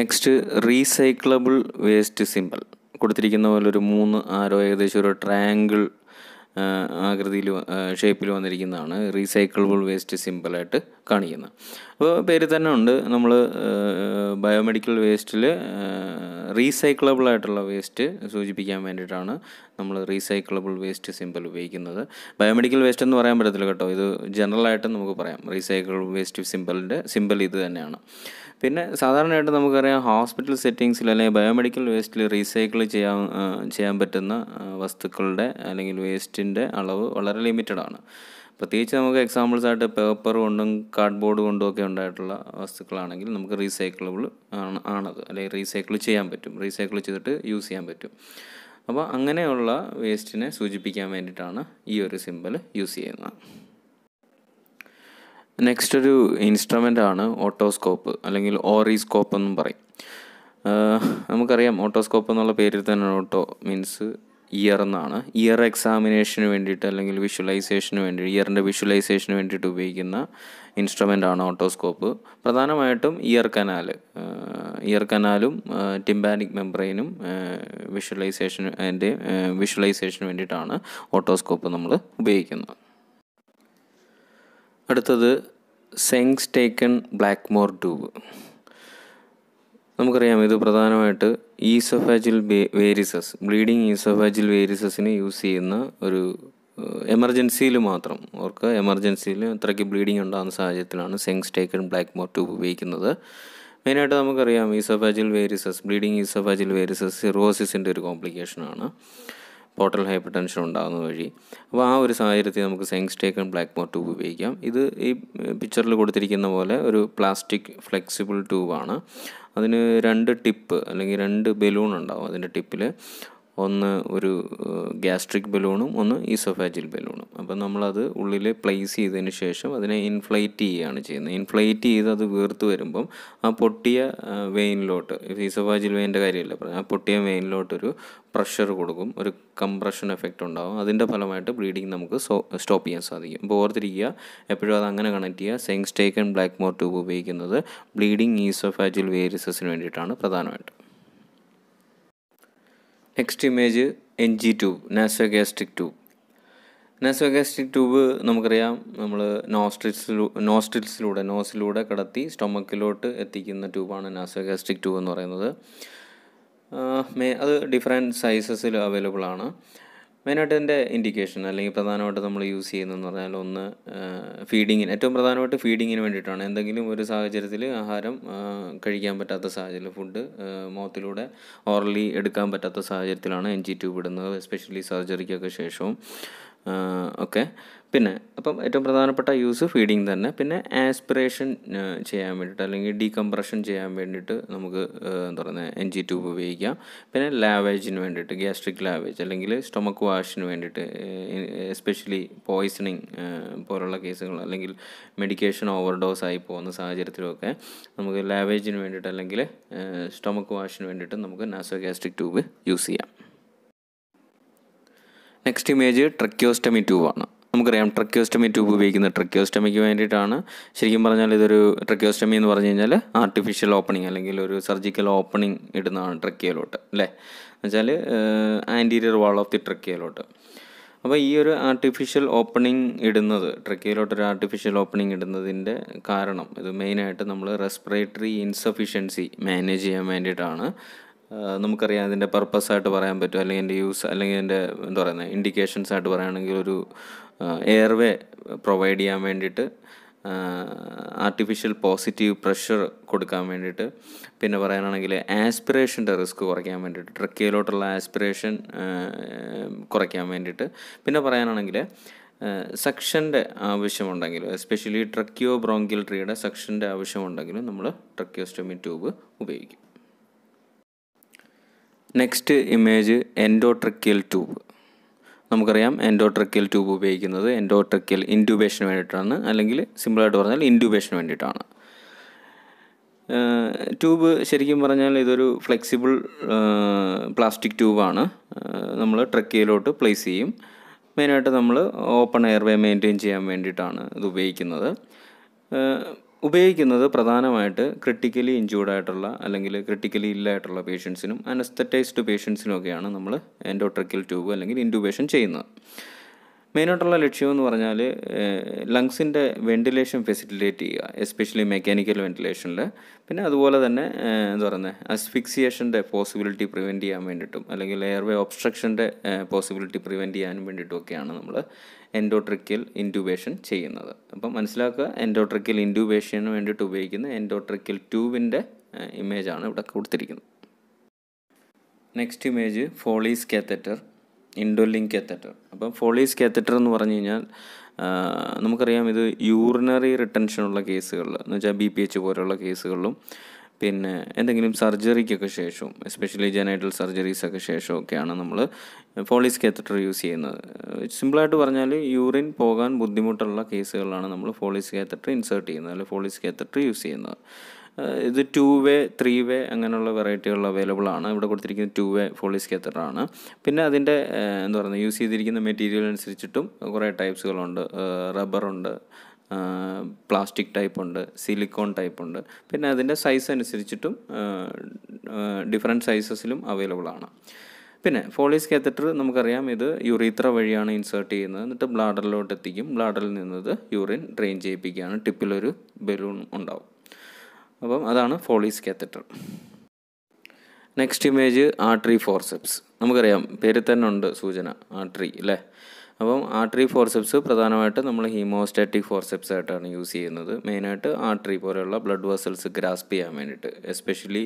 Speaker 1: next recyclable waste symbol കൊടുത്തിരിക്കുന്ന പോലെ ഒരു മൂന്ന് ആരോ ഏകദേശം ഒരു ട്രയാങ്കിൾ ആകൃതിയിൽ ഷേപ്പിൽ വന്നിരിക്കുന്നതാണ് റീസൈക്കിളബിൾ വേസ്റ്റ് സിമ്പിളായിട്ട് കാണിക്കുന്നത് അപ്പോൾ പേര് തന്നെ ഉണ്ട് നമ്മൾ ബയോമെഡിക്കൽ വേസ്റ്റിൽ റീസൈക്കിളബിളായിട്ടുള്ള ആയിട്ടുള്ള വേസ്റ്റ് സൂചിപ്പിക്കാൻ വേണ്ടിയിട്ടാണ് നമ്മൾ റീസൈക്കിളബിൾ വേസ്റ്റ് സിമ്പിൾ ഉപയോഗിക്കുന്നത് ബയോമെഡിക്കൽ വേസ്റ്റ് എന്ന് പറയാൻ പറ്റത്തില്ല കേട്ടോ ഇത് ജനറലായിട്ട് നമുക്ക് പറയാം റീസൈക്കിൾ വേസ്റ്റ് സിമ്പിളിൻ്റെ സിമ്പിൾ ഇത് തന്നെയാണ് പിന്നെ സാധാരണയായിട്ട് നമുക്കറിയാം ഹോസ്പിറ്റൽ സെറ്റിങ്സിൽ അല്ലെങ്കിൽ ബയോമെഡിക്കൽ വേസ്റ്റിൽ റീസൈക്കിൾ ചെയ്യാൻ ചെയ്യാൻ പറ്റുന്ന വസ്തുക്കളുടെ അല്ലെങ്കിൽ വേസ്റ്റിൻ്റെ അളവ് വളരെ ലിമിറ്റഡ് ആണ് പ്രത്യേകിച്ച് നമുക്ക് എക്സാമ്പിൾസ് ആയിട്ട് പേപ്പർ കൊണ്ടും കാർഡ്ബോർഡ് കൊണ്ടും ഒക്കെ ഉണ്ടായിട്ടുള്ള വസ്തുക്കളാണെങ്കിൽ നമുക്ക് റീസൈക്കിളബിൾ ആണ് ആണത് അല്ലെങ്കിൽ റീസൈക്കിൾ ചെയ്യാൻ പറ്റും റീസൈക്കിൾ ചെയ്തിട്ട് യൂസ് ചെയ്യാൻ പറ്റും അപ്പോൾ അങ്ങനെയുള്ള വേസ്റ്റിനെ സൂചിപ്പിക്കാൻ വേണ്ടിയിട്ടാണ് ഈ ഒരു സിമ്പിൾ യൂസ് ചെയ്യുന്നത് നെക്സ്റ്റ് ഒരു ഇൻസ്ട്രുമെൻ്റ് ആണ് ഓട്ടോസ്കോപ്പ് അല്ലെങ്കിൽ ഓറിസ്കോപ്പ് എന്നും പറയും നമുക്കറിയാം ഓട്ടോസ്കോപ്പ് എന്നുള്ള പേരിൽ തന്നെ ഓട്ടോ മീൻസ് ഇയർ എന്നാണ് ഇയർ എക്സാമിനേഷന് വേണ്ടിയിട്ട് അല്ലെങ്കിൽ വിഷ്വലൈസേഷന് വേണ്ടി ഇയറിൻ്റെ വിഷ്വലൈസേഷന് വേണ്ടിയിട്ട് ഉപയോഗിക്കുന്ന ഇൻസ്ട്രുമെൻ്റ് ആണ് ഓട്ടോസ്കോപ്പ് പ്രധാനമായിട്ടും ഇയർ കനാൽ ഇയർ കനാലും ടിംബാനിക് മെംബ്രെയിനും വിഷ്വലൈസേഷൻ അതിൻ്റെ വിഷ്വലൈസേഷന് വേണ്ടിയിട്ടാണ് ഓട്ടോസ്കോപ്പ് നമ്മൾ ഉപയോഗിക്കുന്നത് അടുത്തത് സെങ്സ് ടേക്കൺ മോർ ട്യൂബ് നമുക്കറിയാം ഇത് പ്രധാനമായിട്ട് ഈസോഫാജിൽ വേരിസസ് ബ്ലീഡിങ് ഈസൊഫാജിൽ വേരിസസിന് യൂസ് ചെയ്യുന്ന ഒരു എമർജൻസിയിൽ മാത്രം അവർക്ക് എമർജൻസിയിൽ അത്രയ്ക്ക് ബ്ലീഡിങ് ഉണ്ടാകുന്ന സാഹചര്യത്തിലാണ് സെങ്സ് ടേക്കൺ ബ്ലാക്ക്മോർ ട്യൂബ് ഉപയോഗിക്കുന്നത് മെയിനായിട്ട് നമുക്കറിയാം ഈസൊഫാജിൽ വേരിസസ് ബ്ലീഡിങ് ഈസൊഫാജിൽ വേരിസസ് സിറോസിസിൻ്റെ ഒരു കോംപ്ലിക്കേഷനാണ് പോർട്ടൽ ഹൈപ്പർ ടെൻഷൻ ഉണ്ടാകുന്ന വഴി അപ്പോൾ ആ ഒരു സാഹചര്യത്തിൽ നമുക്ക് Sengstaken Blakemore tube ഉപയോഗിക്കാം ഇത് ഈ പിക്ചറിൽ കൊടുത്തിരിക്കുന്ന പോലെ ഒരു പ്ലാസ്റ്റിക് ഫ്ലെക്സിബിൾ ട്യൂബാണ് അതിന് രണ്ട് ടിപ്പ് അല്ലെങ്കിൽ രണ്ട് ബലൂൺ ഉണ്ടാവും അതിൻ്റെ ടിപ്പിൽ ഒന്ന് ഒരു ഗ്യാസ്ട്രിക് ബലൂണും ഒന്ന് ഈസോഫാജിൽ ബലൂണും അപ്പം നമ്മളത് ഉള്ളിൽ പ്ലേസ് ചെയ്തതിന് ശേഷം അതിനെ ഇൻഫ്ലേറ്റ് ചെയ്യുകയാണ് ചെയ്യുന്നത് ഇൻഫ്ലേറ്റ് ചെയ്ത് അത് വീർത്ത് വരുമ്പം ആ പൊട്ടിയ വെയിനിലോട്ട് ഈസോഫാജിൽ വെയിൻ്റെ കാര്യമല്ല ആ പൊട്ടിയ വെയിനിലോട്ടൊരു പ്രഷർ കൊടുക്കും ഒരു കംപ്രഷൻ എഫക്റ്റ് ഉണ്ടാകും അതിൻ്റെ ഫലമായിട്ട് ബ്ലീഡിങ് നമുക്ക് സ്റ്റോപ്പ് ചെയ്യാൻ സാധിക്കും അപ്പോൾ ഓർത്തിരിക്കുക എപ്പോഴും അത് അങ്ങനെ കണക്ട് ചെയ്യുക Sengstaken Blakemore tube ഉപയോഗിക്കുന്നത് ബ്ലീഡിങ് ഈസോഫാജിൽ വേരിസസിന് വേണ്ടിയിട്ടാണ് പ്രധാനമായിട്ട് next image N G tube nasogastric tube nasogastric tube നമുക്കറിയാം നമ്മൾ നോസ്ട്രിൽസിലൂ നോസ്ട്രിൽസിലൂടെ നോസിലൂടെ കടത്തി സ്റ്റൊമക്കിലോട്ട് എത്തിക്കുന്ന ട്യൂബാണ് നാസോഗാസ്റ്റിക് ട്യൂബ് എന്ന് പറയുന്നത് അത് ഡിഫറെൻറ്റ് സൈസസിൽ അവൈലബിൾ ആണ് മെയിനായിട്ട് എൻ്റെ ഇൻഡിക്കേഷൻ അല്ലെങ്കിൽ പ്രധാനമായിട്ട് നമ്മൾ യൂസ് ചെയ്യുന്നതെന്ന് പറഞ്ഞാൽ ഒന്ന് ഫീഡിങ്ങിന് ഏറ്റവും പ്രധാനമായിട്ട് ഫീഡിങ്ങിന് വേണ്ടിയിട്ടാണ് എന്തെങ്കിലും ഒരു സാഹചര്യത്തിൽ ആഹാരം കഴിക്കാൻ പറ്റാത്ത സാഹചര്യം ഫുഡ് മോത്തിലൂടെ ഓറലി എടുക്കാൻ പറ്റാത്ത സാഹചര്യത്തിലാണ് എൻ ജി ട്യൂബ് ഇടുന്നത് എസ്പെഷ്യലി സർജറിക്കൊക്കെ ശേഷവും ഓക്കെ പിന്നെ അപ്പം ഏറ്റവും പ്രധാനപ്പെട്ട യൂസ് ഫീഡിങ് തന്നെ പിന്നെ ആസ്പിറേഷൻ ചെയ്യാൻ വേണ്ടിയിട്ട് അല്ലെങ്കിൽ ഡീകംപ്രഷൻ ചെയ്യാൻ വേണ്ടിയിട്ട് നമുക്ക് എന്താ പറയുന്നത് എൻ ജി ട്യൂബ് ഉപയോഗിക്കാം പിന്നെ ലാവേജിന് വേണ്ടിയിട്ട് ഗ്യാസ്ട്രിക് ലാവേജ് അല്ലെങ്കിൽ സ്റ്റൊമക്ക് വാഷിന് വേണ്ടിയിട്ട് എസ്പെഷ്യലി പോയിസണിങ് പോലുള്ള കേസുകൾ അല്ലെങ്കിൽ മെഡിക്കേഷൻ ഓവർഡോസ് ആയി പോകുന്ന സാഹചര്യത്തിലൊക്കെ നമുക്ക് ലാവേജിന് വേണ്ടിയിട്ട് അല്ലെങ്കിൽ സ്റ്റൊമക്ക് വാഷിന് വേണ്ടിയിട്ട് നമുക്ക് നാസോ ഗ്യാസ്ട്രിക് ട്യൂബ് യൂസ് ചെയ്യാം നെക്സ്റ്റ് ഇമേജ് ട്രക്യോസ്റ്റമി ട്യൂബാണ് നമുക്കറിയാം ട്രക്യോസ്റ്റമി ട്യൂബ് ഉപയോഗിക്കുന്ന ട്രക്യോസ്റ്റമിക്ക് വേണ്ടിയിട്ടാണ് ശരിക്കും പറഞ്ഞാൽ ഇതൊരു ട്രക്യോസ്റ്റമി എന്ന് പറഞ്ഞു കഴിഞ്ഞാൽ ആർട്ടിഫിഷ്യൽ ഓപ്പണിംഗ് അല്ലെങ്കിൽ ഒരു സർജിക്കൽ ഓപ്പണിംഗ് ഇടുന്നതാണ് ട്രക്കിയലോട്ട് അല്ലേ എന്നുവെച്ചാൽ ആൻറ്റീരിയർ വാൾ ഓഫ് ദി ട്രക്കിയലോട്ട് അപ്പോൾ ഈ ഒരു ആർട്ടിഫിഷ്യൽ ഓപ്പണിംഗ് ഇടുന്നത് ഒരു ആർട്ടിഫിഷ്യൽ ഓപ്പണിംഗ് ഇടുന്നതിൻ്റെ കാരണം ഇത് മെയിനായിട്ട് നമ്മൾ റെസ്പിറേറ്ററി ഇൻസഫിഷ്യൻസി മാനേജ് ചെയ്യാൻ വേണ്ടിയിട്ടാണ് നമുക്കറിയാം അതിൻ്റെ പർപ്പസായിട്ട് പറയാൻ പറ്റും അല്ലെങ്കിൽ എൻ്റെ യൂസ് അല്ലെങ്കിൽ എൻ്റെ എന്താ പറയുന്നത് ഇൻഡിക്കേഷൻസ് ആയിട്ട് പറയുകയാണെങ്കിൽ ഒരു എയർവേ പ്രൊവൈഡ് ചെയ്യാൻ വേണ്ടിയിട്ട് ആർട്ടിഫിഷ്യൽ പോസിറ്റീവ് പ്രഷർ കൊടുക്കാൻ വേണ്ടിയിട്ട് പിന്നെ പറയാനാണെങ്കിൽ ആസ്പിറേഷൻ്റെ റിസ്ക് കുറയ്ക്കാൻ വേണ്ടിയിട്ട് ട്രക്കിയിലോട്ടുള്ള ആസ്പിറേഷൻ കുറയ്ക്കാൻ വേണ്ടിയിട്ട് പിന്നെ പറയാനാണെങ്കിൽ സെക്ഷൻ്റെ ആവശ്യമുണ്ടെങ്കിൽ എസ്പെഷ്യലി ട്രക്കിയോ ബ്രോങ്കിയൽ ട്രീയുടെ സെക്ഷൻ്റെ ആവശ്യമുണ്ടെങ്കിലും നമ്മൾ ട്രക്കിയോസ്റ്റോമി ട്യൂബ് ഉപയോഗിക്കും നെക്സ്റ്റ് ഇമേജ് എൻഡോട്രക്കിയൽ ട്യൂബ് നമുക്കറിയാം എൻഡോട്രക്കിയൽ ട്യൂബ് ഉപയോഗിക്കുന്നത് എൻഡോട്രക്കിയൽ ഇൻഡ്യൂബേഷന് വേണ്ടിയിട്ടാണ് അല്ലെങ്കിൽ സിമ്പിളായിട്ട് പറഞ്ഞാൽ ഇൻഡ്യൂബേഷന് വേണ്ടിയിട്ടാണ് ട്യൂബ് ശരിക്കും പറഞ്ഞാൽ ഇതൊരു ഫ്ലെക്സിബിൾ പ്ലാസ്റ്റിക് ട്യൂബാണ് നമ്മൾ ട്രക്കിയയിലോട്ട് പ്ലേസ് ചെയ്യും മെയിനായിട്ട് നമ്മൾ ഓപ്പൺ എയർവേ മെയിൻറ്റെയിൻ ചെയ്യാൻ വേണ്ടിയിട്ടാണ് ഇത് ഉപയോഗിക്കുന്നത് ഉപയോഗിക്കുന്നത് പ്രധാനമായിട്ട് ക്രിട്ടിക്കലി ഇഞ്ചൂർഡ് ആയിട്ടുള്ള അല്ലെങ്കിൽ ക്രിട്ടിക്കലി ഇല്ലായിട്ടുള്ള പേഷ്യൻസിനും അനസ്തറ്റൈസ്ഡ് പേഷ്യൻസിനും ഒക്കെയാണ് നമ്മൾ എൻഡോട്രക്കിൽ ട്യൂബ് അല്ലെങ്കിൽ ഇൻറ്റുബേഷൻ ചെയ്യുന്നത് മെയിനായിട്ടുള്ള ലക്ഷ്യമെന്ന് പറഞ്ഞാൽ ലങ്സിൻ്റെ വെൻറ്റിലേഷൻ ഫെസിലിറ്റേറ്റ് ചെയ്യുക എസ്പെഷ്യലി മെക്കാനിക്കൽ വെൻറ്റിലേഷനിൽ പിന്നെ അതുപോലെ തന്നെ എന്താ പറയുന്നത് അസ്ഫിക്സിയേഷൻ്റെ പോസിബിലിറ്റി പ്രിവെൻറ്റ് ചെയ്യാൻ വേണ്ടിയിട്ടും അല്ലെങ്കിൽ എയർവേ ഒബ്സ്ട്രക്ഷൻ്റെ പോസിബിലിറ്റി പ്രിവെൻറ്റ് ചെയ്യാൻ വേണ്ടിയിട്ടുമൊക്കെയാണ് നമ്മൾ എൻഡോട്രിക്കൽ ഇൻറ്റുബേഷൻ ചെയ്യുന്നത് അപ്പം മനസ്സിലാക്കുക എൻഡോട്രിക്കൽ ഇൻറ്റുബേഷന് വേണ്ടിയിട്ട് ഉപയോഗിക്കുന്ന എൻഡോട്രിക്കൽ ട്യൂബിൻ്റെ ഇമേജാണ് ഇവിടെ കൊടുത്തിരിക്കുന്നത് next image Foley's catheter indwelling catheter അപ്പം ഫോളീസ് കാത്തറ്റർ എന്ന് പറഞ്ഞു കഴിഞ്ഞാൽ നമുക്കറിയാം ഇത് യൂറിനറി റിട്ടൻഷനുള്ള കേസുകളിൽ എന്ന് വെച്ചാൽ ബി പി എച്ച് പോലെയുള്ള കേസുകളിലും പിന്നെ എന്തെങ്കിലും സർജറിക്കൊക്കെ ശേഷവും എസ്പെഷ്യലി ജനൈറ്റൽ സർജറീസൊക്കെ ശേഷമൊക്കെയാണ് നമ്മൾ ഫോളീസ് കാത്തറ്റർ യൂസ് ചെയ്യുന്നത് സിമ്പിളായിട്ട് പറഞ്ഞാൽ യൂറിൻ പോകാൻ ബുദ്ധിമുട്ടുള്ള കേസുകളിലാണ് നമ്മൾ ഫോളീസ് കാത്തറ്റർ ഇൻസേർട്ട് ചെയ്യുന്നത് അല്ലെങ്കിൽ ഫോളീസ് കാത്തറ്റർ യൂസ് ചെയ്യുന്നത് ഇത് ടു വേ ത്രീ വേ അങ്ങനെയുള്ള വെറൈറ്റികൾ അവൈലബിൾ ആണ് ഇവിടെ കൊടുത്തിരിക്കുന്നത് ടു വേ ഫോളി സ്കേത്തറാണ് പിന്നെ അതിൻ്റെ എന്താ പറയുന്നത് യൂസ് ചെയ്തിരിക്കുന്ന മെറ്റീരിയൽ അനുസരിച്ചിട്ടും കുറേ ടൈപ്സുകളുണ്ട് റബ്ബറുണ്ട് പ്ലാസ്റ്റിക് ടൈപ്പ് ഉണ്ട് സിലിക്കോൺ ടൈപ്പ് ഉണ്ട് പിന്നെ അതിൻ്റെ സൈസ് അനുസരിച്ചിട്ടും ഡിഫറെൻറ്റ് സൈസസിലും അവൈലബിൾ ആണ് പിന്നെ ഫോളീസ് കേത്തറ്റർ നമുക്കറിയാം ഇത് യുറീത്ര വഴിയാണ് ഇൻസേർട്ട് ചെയ്യുന്നത് എന്നിട്ട് ബ്ലാഡറിലോട്ട് എത്തിക്കും ബ്ലാഡറിൽ നിന്നത് യൂറിൻ ഡ്രെയിൻ ചെയ്യിപ്പിക്കുകയാണ് ടിപ്പിലൊരു ബലൂൺ ഉണ്ടാവും അപ്പം അതാണ് Foley's catheter next image artery forceps നമുക്കറിയാം പേര് തന്നെ ഉണ്ട് സൂചന ആർട്ടറി അല്ലേ അപ്പം ആർട്ടറി ഫോർസെപ്സ് പ്രധാനമായിട്ട് നമ്മൾ ഹീമോസ്റ്റാറ്റിക് ഫോർസെപ്സ് ആയിട്ടാണ് യൂസ് ചെയ്യുന്നത് മെയിനായിട്ട് ആർട്ടറി പോലെയുള്ള ബ്ലഡ് വെസൽസ് ഗ്രാസ്പ് ചെയ്യാൻ വേണ്ടിയിട്ട് എസ്പെഷ്യലി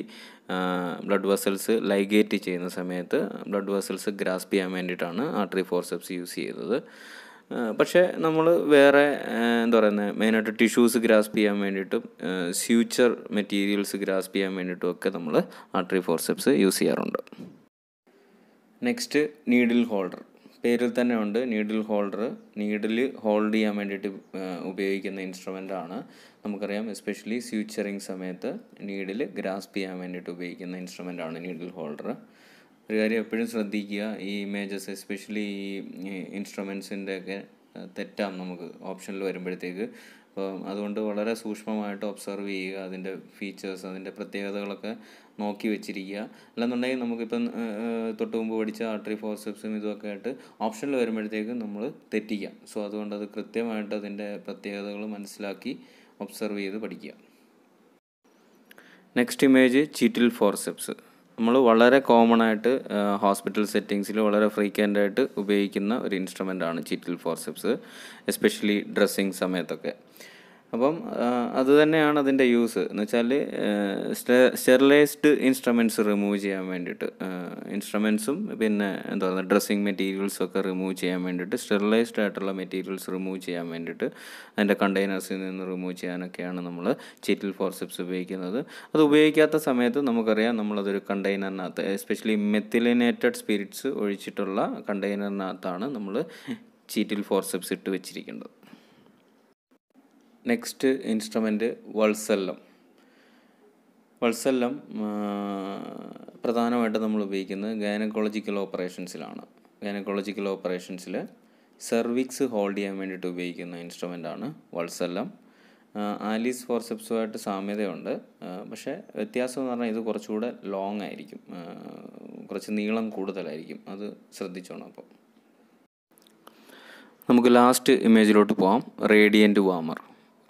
Speaker 1: ബ്ലഡ് വെസൽസ് ലൈഗേറ്റ് ചെയ്യുന്ന സമയത്ത് ബ്ലഡ് വെസൽസ് ഗ്രാസ്പ് ചെയ്യാൻ വേണ്ടിയിട്ടാണ് ആർട്ടറി ഫോർസെപ്സ് യൂസ് ചെയ്യുന്നത് പക്ഷേ നമ്മൾ വേറെ എന്താ പറയുന്നത് മെയിനായിട്ട് ടിഷ്യൂസ് ഗ്രാസ്പ് ചെയ്യാൻ വേണ്ടിയിട്ടും സ്യൂച്ചർ മെറ്റീരിയൽസ് ഗ്രാസ്പ് ചെയ്യാൻ വേണ്ടിയിട്ടും ഒക്കെ നമ്മൾ ആർട്ടറി ഫോർസെപ്സ് യൂസ് ചെയ്യാറുണ്ട് നെക്സ്റ്റ് നീഡിൽ ഹോൾഡർ പേരിൽ തന്നെ ഉണ്ട് നീഡിൽ ഹോൾഡർ നീഡിൽ ഹോൾഡ് ചെയ്യാൻ വേണ്ടിയിട്ട് ഉപയോഗിക്കുന്ന ഇൻസ്ട്രുമെൻ്റ് ആണ് നമുക്കറിയാം എസ്പെഷ്യലി സ്യൂച്ചറിങ് സമയത്ത് നീഡിൽ ഗ്രാസ്പ് ചെയ്യാൻ വേണ്ടിയിട്ട് ഉപയോഗിക്കുന്ന ഇൻസ്ട്രുമെൻ്റ് ആണ് നീഡിൽ ഹോൾഡർ ഒരു കാര്യം എപ്പോഴും ശ്രദ്ധിക്കുക ഈ ഇമേജസ് എസ്പെഷ്യലി ഈ ഇൻസ്ട്രുമെൻസിൻ്റെ ഒക്കെ തെറ്റാം നമുക്ക് ഓപ്ഷനിൽ വരുമ്പോഴത്തേക്ക് അപ്പോൾ അതുകൊണ്ട് വളരെ സൂക്ഷ്മമായിട്ട് ഒബ്സർവ് ചെയ്യുക അതിൻ്റെ ഫീച്ചേഴ്സ് അതിൻ്റെ പ്രത്യേകതകളൊക്കെ നോക്കി വെച്ചിരിക്കുക അല്ലെന്നുണ്ടെങ്കിൽ നമുക്കിപ്പം തൊട്ട് മുമ്പ് പഠിച്ച ആർട്ടറി ഫോർസെപ്സും ഇതുമൊക്കെ ആയിട്ട് ഓപ്ഷനിൽ വരുമ്പോഴത്തേക്ക് നമ്മൾ തെറ്റിക്കാം സോ അതുകൊണ്ട് അത് കൃത്യമായിട്ട് അതിൻ്റെ പ്രത്യേകതകൾ മനസ്സിലാക്കി ഒബ്സർവ് ചെയ്ത് പഠിക്കുക നെക്സ്റ്റ് ഇമേജ് ചിറ്റിൽ ഫോർസെപ്സ് നമ്മൾ വളരെ കോമൺ ആയിട്ട് ഹോസ്പിറ്റൽ സെറ്റിങ്സിൽ വളരെ ഫ്രീക്വൻ്റ് ആയിട്ട് ഉപയോഗിക്കുന്ന ഒരു ഇൻസ്ട്രുമെൻ്റ് ആണ് ചിറ്റിൽ ഫോർസെപ്സ് എസ്പെഷ്യലി ഡ്രസ്സിങ് സമയത്തൊക്കെ അപ്പം അത് തന്നെയാണ് അതിൻ്റെ യൂസ് എന്ന് വെച്ചാൽ സ്റ്റെറിലൈസ്ഡ് ഇൻസ്ട്രുമെൻറ്റ്സ് റിമൂവ് ചെയ്യാൻ വേണ്ടിയിട്ട് ഇൻസ്ട്രുമെൻസും പിന്നെ എന്താ പറയുക ഡ്രസ്സിങ് മെറ്റീരിയൽസൊക്കെ റിമൂവ് ചെയ്യാൻ വേണ്ടിയിട്ട് സ്റ്റെറിലൈസ്ഡ് ആയിട്ടുള്ള മെറ്റീരിയൽസ് റിമൂവ് ചെയ്യാൻ വേണ്ടിയിട്ട് അതിൻ്റെ കണ്ടെയ്നേഴ്സിൽ നിന്ന് റിമൂവ് ചെയ്യാനൊക്കെയാണ് നമ്മൾ ചിറ്റിൽ ഫോർസെപ്സ് ഉപയോഗിക്കുന്നത് അത് ഉപയോഗിക്കാത്ത സമയത്ത് നമുക്കറിയാം നമ്മളതൊരു കണ്ടെയ്നറിനകത്ത് എസ്പെഷ്യലി മെത്തിലിനേറ്റഡ് സ്പിരിറ്റ്സ് ഒഴിച്ചിട്ടുള്ള കണ്ടെയ്നറിനകത്താണ് നമ്മൾ ചീറ്റിൽ ഫോർസെപ്സ് ഇട്ട് വെച്ചിരിക്കേണ്ടത് നെക്സ്റ്റ് ഇൻസ്ട്രുമെൻറ്റ് വത്സല്ലം വത്സല്ലം പ്രധാനമായിട്ട് നമ്മൾ ഉപയോഗിക്കുന്നത് ഗൈനക്കോളജിക്കൽ ഓപ്പറേഷൻസിലാണ് ഗൈനക്കോളജിക്കൽ ഓപ്പറേഷൻസിൽ സെർവിക്സ് ഹോൾഡ് ചെയ്യാൻ വേണ്ടിയിട്ട് ഉപയോഗിക്കുന്ന ഇൻസ്ട്രുമെൻ്റാണ് വത്സല്ലം ആലീസ് ഫോർസെപ്സുമായിട്ട് സാമ്യതയുണ്ട് പക്ഷേ വ്യത്യാസം എന്ന് പറഞ്ഞാൽ ഇത് കുറച്ചുകൂടെ ലോങ് ആയിരിക്കും കുറച്ച് നീളം കൂടുതലായിരിക്കും അത് ശ്രദ്ധിച്ചോണം അപ്പോൾ നമുക്ക് ലാസ്റ്റ് ഇമേജിലോട്ട് പോകാം radiant warmer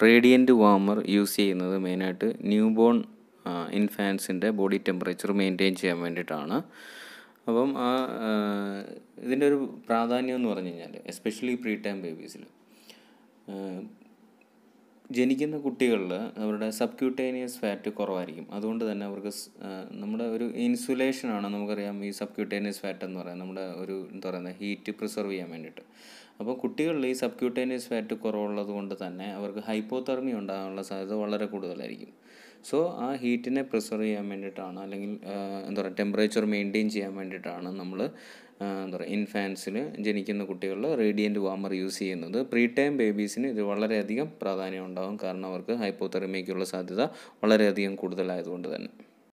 Speaker 1: radiant warmer use ചെയ്യുന്നത് മെയിനായിട്ട് ന്യൂ ബോൺ ഇൻഫാൻസിൻ്റെ ബോഡി ടെമ്പറേച്ചർ മെയിൻറ്റെയിൻ ചെയ്യാൻ വേണ്ടിയിട്ടാണ് അപ്പം ആ ഇതിൻ്റെ ഒരു പ്രാധാന്യം എന്ന് പറഞ്ഞു കഴിഞ്ഞാൽ എസ്പെഷ്യലി പ്രീ ടൈം ബേബീസിൽ ജനിക്കുന്ന കുട്ടികളിൽ അവരുടെ സബ്ക്യൂട്ടേനിയസ് ഫാറ്റ് കുറവായിരിക്കും അതുകൊണ്ട് തന്നെ അവർക്ക് നമ്മുടെ ഒരു ഇൻസുലേഷനാണ് നമുക്കറിയാം ഈ സബ്ക്യൂട്ടേനിയസ് ഫാറ്റ് എന്ന് പറയുന്നത് നമ്മുടെ ഒരു എന്താ പറയുന്നത് ഹീറ്റ് പ്രിസർവ് ചെയ്യാൻ വേണ്ടിയിട്ട് അപ്പോൾ കുട്ടികളിൽ ഈ സബ്ക്യൂട്ടേനിയസ് ഫാറ്റ് കുറവുള്ളത് കൊണ്ട് തന്നെ അവർക്ക് ഹൈപ്പോതെർമി ഉണ്ടാകാനുള്ള സാധ്യത വളരെ കൂടുതലായിരിക്കും സോ ആ ഹീറ്റിനെ പ്രിസർവ് ചെയ്യാൻ വേണ്ടിയിട്ടാണ് അല്ലെങ്കിൽ എന്താ പറയുക ടെമ്പറേച്ചർ മെയിൻറ്റെയിൻ ചെയ്യാൻ വേണ്ടിയിട്ടാണ് നമ്മൾ എന്താ പറയുക ഇൻഫാൻസിൽ ജനിക്കുന്ന കുട്ടികളിൽ റേഡിയൻ്റ് വാമർ യൂസ് ചെയ്യുന്നത് പ്രീ ടൈം ബേബീസിന് ഇത് വളരെയധികം പ്രാധാന്യം ഉണ്ടാകും കാരണം അവർക്ക് ഹൈപ്പോതെർമിക്കുള്ള സാധ്യത വളരെയധികം കൂടുതലായതുകൊണ്ട് തന്നെ